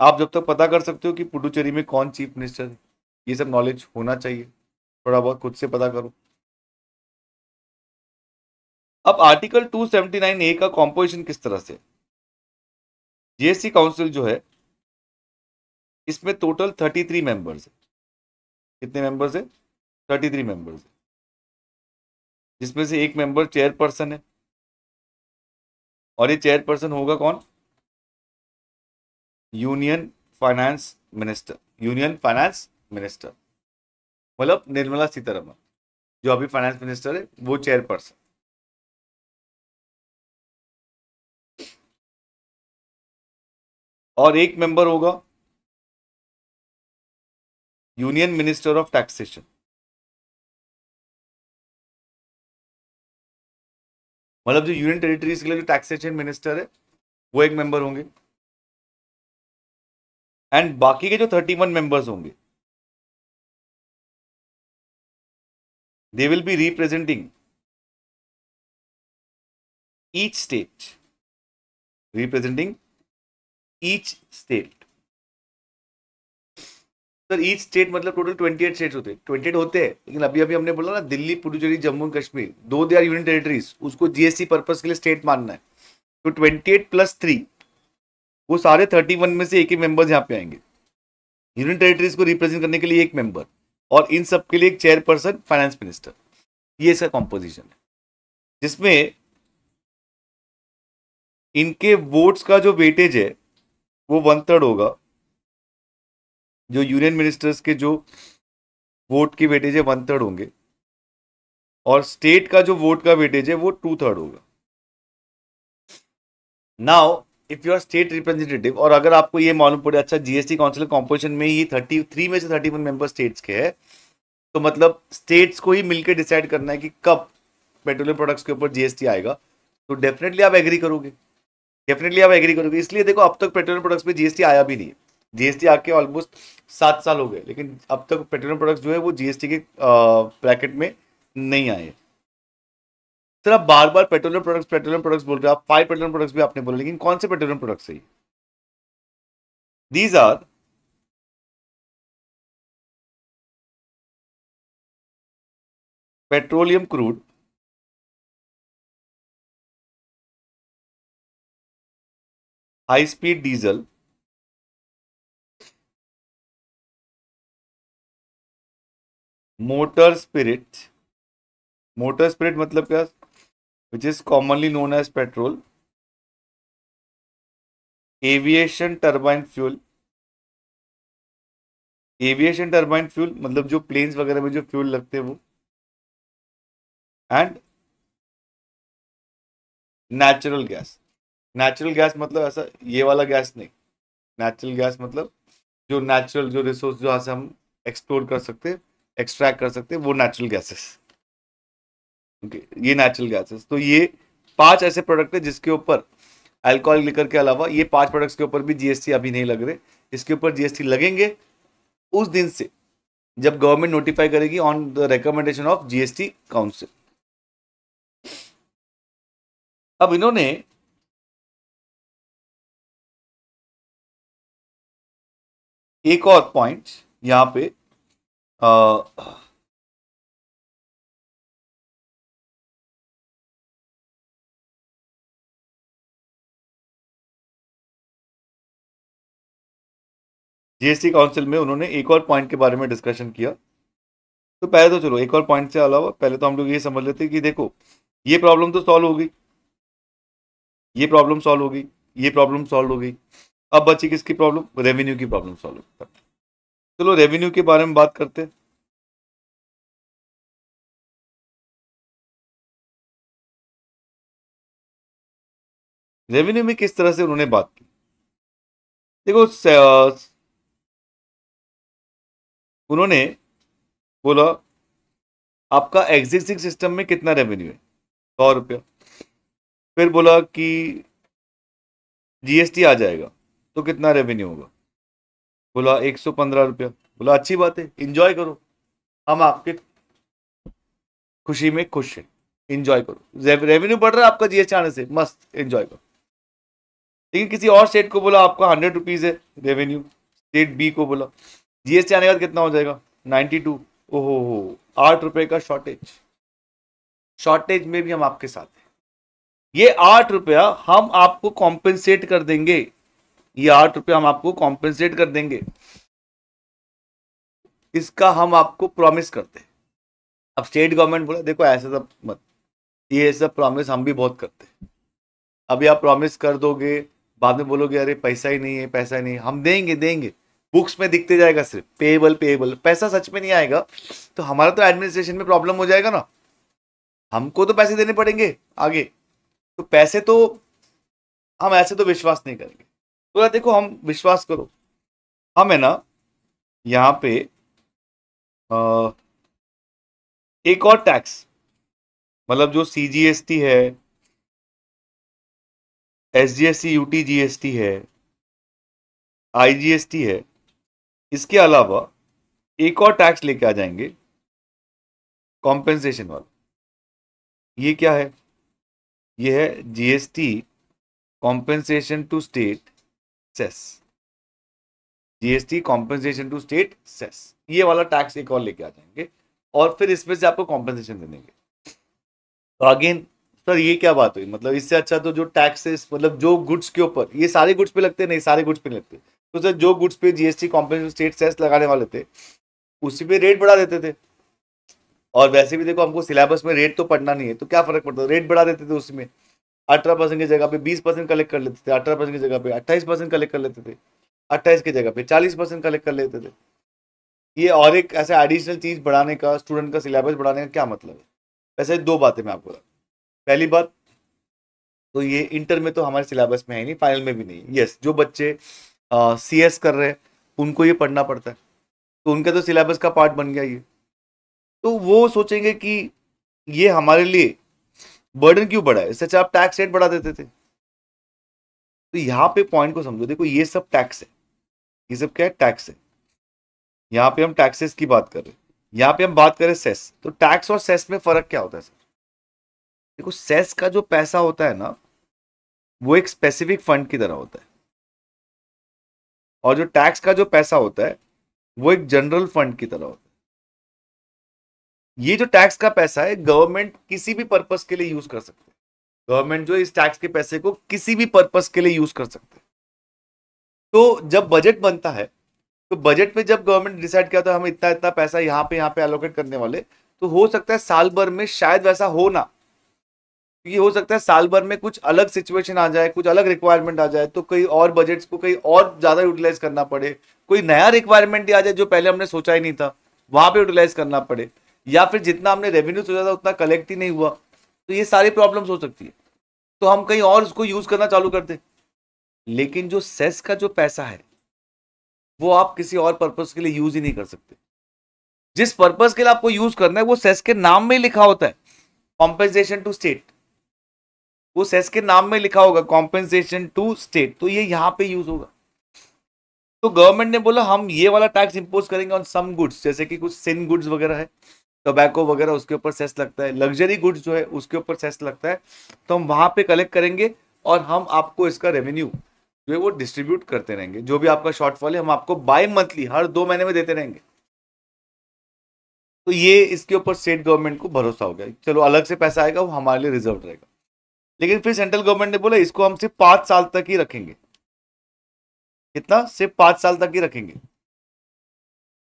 आप जब तक पता कर सकते हो कि पुडुचेरी में कौन चीफ मिनिस्टर है ये सब नॉलेज होना चाहिए थोड़ा बहुत खुद से पता करो अब आर्टिकल 279 ए का कॉम्पोजिशन किस तरह से जीएससी काउंसिल जो है इसमें टोटल 33 मेंबर्स है कितने मेंबर्स है 33 मेंबर्स है जिसमें से एक मेंबर चेयरपर्सन है और ये चेयरपर्सन होगा कौन union finance minister union finance minister मतलब निर्मला सीतारमन जो अभी फाइनेंस मिनिस्टर है वो चेयरपर्सन और एक मेंबर होगा यूनियन मिनिस्टर ऑफ टैक्सेशन मतलब जो यूनियन टेरिटरीज के लिए जो टैक्सेशन मिनिस्टर है वो एक मेंबर होंगे एंड बाकी के जो थर्टी वन मेंबर्स होंगे they will be representing each state representing each state sir each state मतलब टोटल ट्वेंटी एट स्टेट होते हैं ट्वेंटी एट होते हैं लेकिन अभी अभी हमने बोला ना दिल्ली पुडुचेरी जम्मू एंड कश्मीर दो दे आर यूनियन टेरिटरीज उसको जीएसटी पर्पज के लिए स्टेट मानना है तो ट्वेंटी एट प्लस थ्री वो सारे थर्टी वन में से एक ही मेंबर्स यहाँ पे आएंगे यूनियन टेरिटरीज को रिप्रेजेंट करने के लिए एक मेंबर और इन सब के लिए एक चेयरपर्सन फाइनेंस मिनिस्टर ये इसका कॉम्पोजिशन है जिसमें इनके वोट्स का जो वेटेज है वो वन थर्ड होगा जो यूनियन मिनिस्टर्स के जो वोट की वेटेज है वन थर्ड होंगे और स्टेट का जो वोट का वेटेज है वो टू थर्ड होगा now if you are state representative और अगर आपको ये मालूम पड़े अच्छा जीएसटी काउंसिल कॉम्पोजिशन में ही थर्टी थ्री में से थर्टी वन मेंबर स्टेट्स के हैं तो मतलब स्टेट्स को ही मिलकर डिसाइड करना है कि कब पेट्रोलियम प्रोडक्ट्स के ऊपर जीएसटी आएगा तो डेफिनेटली आप एग्री करोगे डेफिनेटली आप एग्री करोगे इसलिए देखो अब तक पेट्रोलियम प्रोडक्ट्स पे जीएसटी आया भी नहीं जीएसटी आके ऑलमोस्ट सात साल हो गए लेकिन अब तक पेट्रोलियम प्रोडक्ट्स जो है वो जीएसटी के ब्रैकेट में नहीं आए सर आप बार बार पेट्रोलियम प्रोडक्ट्स पेट्रोलियम प्रोडक्ट्स बोल रहे हो आप फाइव पेट्रोलियम प्रोडक्ट्स भी आपने बोला लेकिन कौन से पेट्रोलियम प्रोडक्ट्स है these are petroleum crude high speed diesel motor spirit motor spirit मतलब क्या which is commonly known as petrol, aviation turbine fuel aviation turbine fuel मतलब जो प्लेन्स वगैरह में जो फ्यूल लगते हैं वो and natural gas natural gas मतलब ऐसा ये वाला गैस नहीं नेचुरल गैस मतलब जो नेचुरल जो रिसोर्स जो यहाँ से हम एक्सप्लोर कर सकते हैं एक्सट्रैक्ट कर सकते हैं वो नेचुरल गैसेस ये नेचुरल गैसेस तो ये पांच ऐसे प्रोडक्ट है जिसके ऊपर अल्कोहल लिकर के अलावा ये पांच प्रोडक्ट्स के ऊपर भी जीएसटी अभी नहीं लग रहे इसके ऊपर जीएसटी लगेंगे उस दिन से जब गवर्नमेंट नोटिफाई करेगी on the recommendation of GST council अब इन्होंने एक और पॉइंट यहां पे आ, जीएसटी काउंसिल में उन्होंने एक और पॉइंट के बारे में डिस्कशन किया तो पहले तो चलो एक और पॉइंट से अलावा पहले तो हम लोग ये समझ लेते कि देखो ये प्रॉब्लम तो सॉल्व होगी ये प्रॉब्लम सॉल्व होगी ये प्रॉब्लम सॉल्व होगी अब बची किसकी प्रॉब्लम रेवेन्यू की प्रॉब्लम सॉल्व हो चलो रेवेन्यू के बारे में बात करते हैं रेवेन्यू में किस तरह से उन्होंने बात की देखो उन्होंने बोला आपका एग्जिस्टिंग सिस्टम में कितना रेवेन्यू है सौ रुपया फिर बोला कि जीएसटी आ जाएगा तो कितना रेवेन्यू होगा बोला एक सौ पंद्रह रुपया बोला अच्छी बात है इंजॉय करो हम आपके खुशी में खुश हैं इंजॉय करो रेवेन्यू बढ़ रहा है आपका जीएसटी आने से मस्त इंजॉय करो लेकिन किसी और स्टेट को बोला आपका हंड्रेड रुपीज़ है रेवेन्यू स्टेट बी को बोला जीएसटी आने के बाद कितना हो जाएगा नाइनटी टू ओहो हो आठ रुपए का शॉर्टेज शॉर्टेज में भी हम आपके साथ हैं ये आठ रुपया हम आपको कॉम्पेंसेट कर देंगे ये आठ रुपया हम आपको कॉम्पेंसेट कर देंगे इसका हम आपको प्रॉमिस करते हैं अब स्टेट गवर्नमेंट बोला देखो ऐसा सब मत ये सब प्रॉमिस हम भी बहुत करते हैं अभी आप प्रॉमिस कर दोगे बाद में बोलोगे अरे पैसा ही नहीं है पैसा ही नहीं है हम देंगे देंगे बुक्स में दिखते जाएगा सिर्फ पेएबल पेएबल पैसा सच में नहीं आएगा तो हमारा तो एडमिनिस्ट्रेशन में प्रॉब्लम हो जाएगा ना हमको तो पैसे देने पड़ेंगे आगे तो पैसे तो हम ऐसे तो विश्वास नहीं करेंगे बोला तो देखो हम विश्वास करो हम है ना यहाँ पे आ, एक और टैक्स मतलब जो सी जी एस टी है S G S T U T G S T है आई जी एस टी है इसके अलावा एक और टैक्स लेके आ जाएंगे कॉम्पेंसेशन वाला ये क्या है ये है GST compensation to state cess GST compensation to state cess ये वाला टैक्स एक और लेके आ जाएंगे और फिर इसमें से आपको कॉम्पेंसेशन देंगे तो अगेन सर ये क्या बात हुई मतलब इससे अच्छा तो जो टैक्सेस मतलब जो गुड्स के ऊपर ये सारे गुड्स पे लगते हैं नहीं सारे गुड्स पे लगते हैं तो सर जो गुड्स पे जीएसटी कॉम्पिटेशन स्टेट सेस लगाने वाले थे उसी पे रेट बढ़ा देते थे और वैसे भी देखो हमको सिलेबस में रेट तो पढ़ना नहीं है तो क्या फर्क पड़ता रेट बढ़ा देते थे उसमें अठारह परसेंट की जगह पे बीस परसेंट कलेक्ट कर लेते थे अठारह परसेंट की जगह पे अट्ठाईस परसेंट कलेक्ट कर लेते थे अट्ठाईस की जगह पे चालीस परसेंट कलेक्ट कर लेते थे ये और एक ऐसा एडिशनल चीज़ बढ़ाने का स्टूडेंट का सिलेबस बढ़ाने का क्या मतलब है वैसे दो बातें मैं आपको पहली बात तो ये इंटर में तो हमारे सिलेबस में है नहीं फाइनल में भी नहीं यस जो बच्चे सी एस कर रहे हैं उनको ये पढ़ना पड़ता है तो उनका तो सिलेबस का पार्ट बन गया ये तो वो सोचेंगे कि ये हमारे लिए बर्डन क्यों बढ़ा है इससे अच्छा आप टैक्स रेट बढ़ा देते थे तो यहाँ पे पॉइंट को समझो देखो ये सब टैक्स है ये सब क्या है टैक्स है यहाँ पे हम टैक्सेस की बात कर रहे हैं यहाँ पे हम बात करें सेस तो टैक्स और सेस में फर्क क्या होता है सर देखो सेस का जो पैसा होता है ना वो एक स्पेसिफिक फंड की तरह होता है और जो टैक्स का जो पैसा होता है वो एक जनरल फंड की तरह होता है ये जो टैक्स का पैसा है गवर्नमेंट किसी भी पर्पस के लिए यूज कर सकते हैं गवर्नमेंट जो इस टैक्स के पैसे को किसी भी पर्पस के लिए यूज कर सकते हैं तो जब बजट बनता है तो बजट में जब गवर्नमेंट डिसाइड किया था हम इतना इतना पैसा यहाँ पे यहाँ पे एलोकेट करने वाले तो हो सकता है साल भर में शायद वैसा हो ना क्योंकि हो सकता है साल भर में कुछ अलग सिचुएशन आ जाए कुछ अलग रिक्वायरमेंट आ जाए तो कई और बजट्स को कई और ज़्यादा यूटिलाइज करना पड़े कोई नया रिक्वायरमेंट आ जाए जो पहले हमने सोचा ही नहीं था वहां पर यूटिलाइज करना पड़े या फिर जितना हमने रेवेन्यू सोचा था उतना कलेक्ट ही नहीं हुआ तो ये सारी प्रॉब्लम हो सकती है तो हम कहीं और उसको यूज़ करना चालू करते लेकिन जो सेस का जो पैसा है वो आप किसी और पर्पज़ के लिए यूज़ ही नहीं कर सकते जिस पर्पज़ के लिए आपको यूज़ करना है वो सेस के नाम में लिखा होता है कॉम्पेजेशन टू स्टेट वो सेस के नाम में लिखा होगा कॉम्पेंसेशन टू स्टेट तो ये यहाँ पे यूज होगा तो गवर्नमेंट ने बोला हम ये वाला टैक्स इम्पोज करेंगे ऑन सम गुड्स जैसे कि कुछ सिन गुड्स वगैरह है टोबैको वगैरह उसके ऊपर सेस लगता है लग्जरी गुड्स जो है उसके ऊपर सेस लगता है तो हम वहाँ पे कलेक्ट करेंगे और हम आपको इसका रेवेन्यू जो है वो डिस्ट्रीब्यूट करते रहेंगे जो भी आपका शॉर्टफॉल है हम आपको बाई मंथली हर दो महीने में देते रहेंगे तो ये इसके ऊपर स्टेट गवर्नमेंट को भरोसा हो गया चलो अलग से पैसा आएगा वो हमारे लिए रिजर्व रहेगा लेकिन फिर सेंट्रल गवर्नमेंट ने बोला इसको हम सिर्फ पांच साल तक ही रखेंगे कितना सिर्फ पांच साल तक ही रखेंगे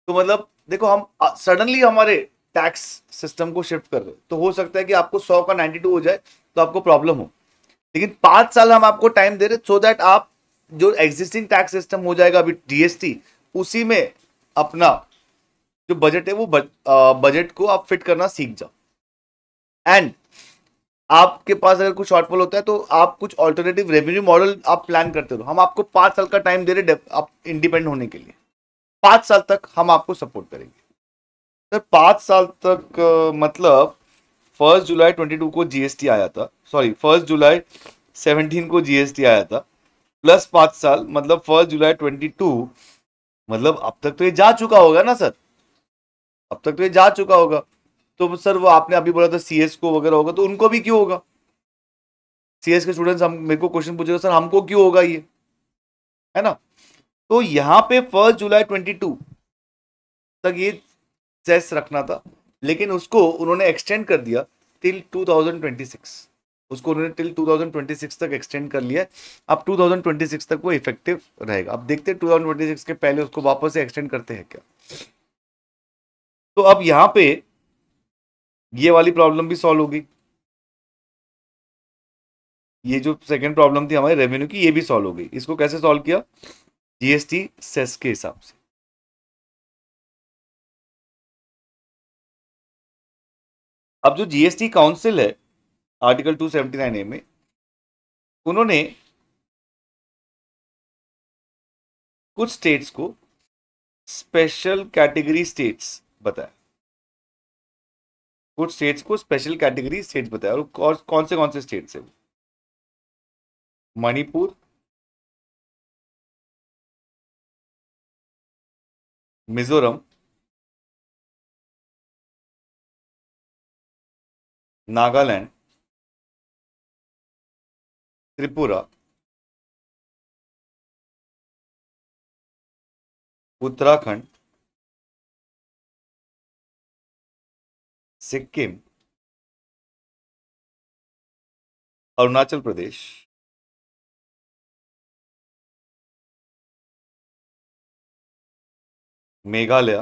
तो मतलब देखो हम सडनली हमारे टैक्स सिस्टम को शिफ्ट कर रहे तो हो सकता है कि आपको सौ का नाइनटी टू हो जाए तो आपको प्रॉब्लम हो लेकिन पांच साल हम आपको टाइम दे रहे सो दैट आप जो एग्जिस्टिंग टैक्स सिस्टम हो जाएगा अभी जीएसटी उसी में अपना जो बजट है वो बजट को आप फिट करना सीख जाओ एंड आपके पास अगर कुछ शॉर्टफॉल होता है तो आप कुछ ऑल्टरनेटिव रेवेन्यू मॉडल आप प्लान करते रहो हम आपको पाँच साल का टाइम दे रहे आप इंडिपेंडेंट होने के लिए पाँच साल तक हम आपको सपोर्ट करेंगे सर पाँच साल तक मतलब फर्स्ट जुलाई ट्वेंटी टू को जीएसटी आया था सॉरी फर्स्ट जुलाई सेवनटीन को जीएसटी आया था प्लस पाँच साल मतलब फर्स्ट जुलाई ट्वेंटी टू मतलब अब तक तो ये जा चुका होगा ना सर अब तक तो ये जा चुका होगा तो सर वो आपने अभी बोला था सीएस को वगैरह होगा तो उनको भी क्यों होगा सीएस के स्टूडेंट्स हम मेरे को क्वेश्चन पूछेगा तो सर हमको क्यों होगा ये है ना तो यहाँ पे फर्स्ट जुलाई ट्वेंटी टू तक ये सेस रखना था लेकिन उसको उन्होंने एक्सटेंड कर दिया टिल 2026 उसको उन्होंने टिल 2026 तक एक्सटेंड कर लिया अब 2026 तक वो इफेक्टिव रहेगा अब देखते हैं 2026 के पहले उसको वापस से एक्सटेंड करते हैं क्या तो अब यहाँ पे ये वाली प्रॉब्लम भी सॉल्व होगी ये जो सेकंड प्रॉब्लम थी हमारे रेवेन्यू की ये भी सॉल्व हो गई इसको कैसे सॉल्व किया जीएसटी सेस के हिसाब से अब जो जीएसटी काउंसिल है आर्टिकल 279 ए में उन्होंने कुछ स्टेट्स को स्पेशल कैटेगरी स्टेट्स बताया कुछ स्टेट्स को स्पेशल कैटेगरी स्टेट्स बताया और कौन से कौन से स्टेट है मणिपुर मिजोरम नागालैंड त्रिपुरा उत्तराखंड सिक्किम अरुणाचल प्रदेश मेघालय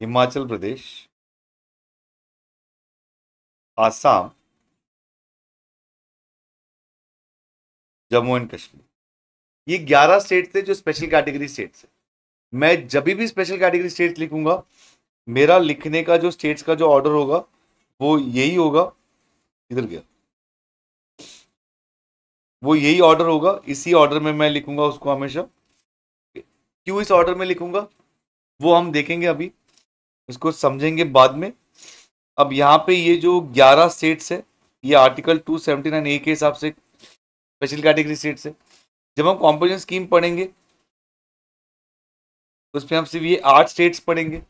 हिमाचल प्रदेश आसाम जम्मू एंड कश्मीर ये ग्यारह स्टेट्स थे जो स्पेशल कैटेगरी स्टेट्स है मैं जब भी स्पेशल कैटेगरी स्टेट्स लिखूंगा मेरा लिखने का जो स्टेट्स का जो ऑर्डर होगा वो यही होगा इधर गया वो यही ऑर्डर होगा इसी ऑर्डर में मैं लिखूंगा उसको हमेशा क्यों इस ऑर्डर में लिखूंगा वो हम देखेंगे अभी इसको समझेंगे बाद में अब यहाँ पे ये जो 11 स्टेट्स है ये आर्टिकल 279 ए के हिसाब से स्पेशल कैटेगरी स्टेट्स है जब हम कॉम्पोजिशन स्कीम पढ़ेंगे तो उसमें हम सिर्फ ये आठ स्टेट्स पढ़ेंगे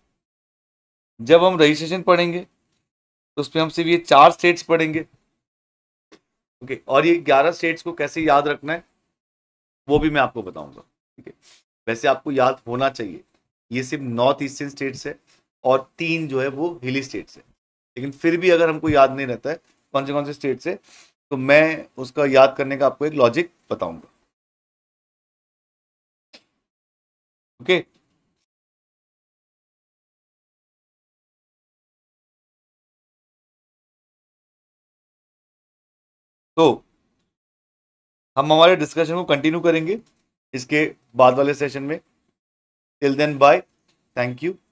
जब हम रजिस्ट्रेशन पढ़ेंगे तो उसमें हम सिर्फ ये चार स्टेट्स पढ़ेंगे ओके और ये ग्यारह स्टेट्स को कैसे याद रखना है वो भी मैं आपको बताऊंगा ठीक है वैसे आपको याद होना चाहिए ये सिर्फ नॉर्थ ईस्टर्न स्टेट्स है और तीन जो है वो हिली स्टेट्स है लेकिन फिर भी अगर हमको याद नहीं रहता है कौन से कौन से स्टेट से तो मैं उसका याद करने का आपको एक लॉजिक बताऊंगा ओके okay? तो हम हमारे डिस्कशन को कंटिन्यू करेंगे इसके बाद वाले सेशन में till then bye thank you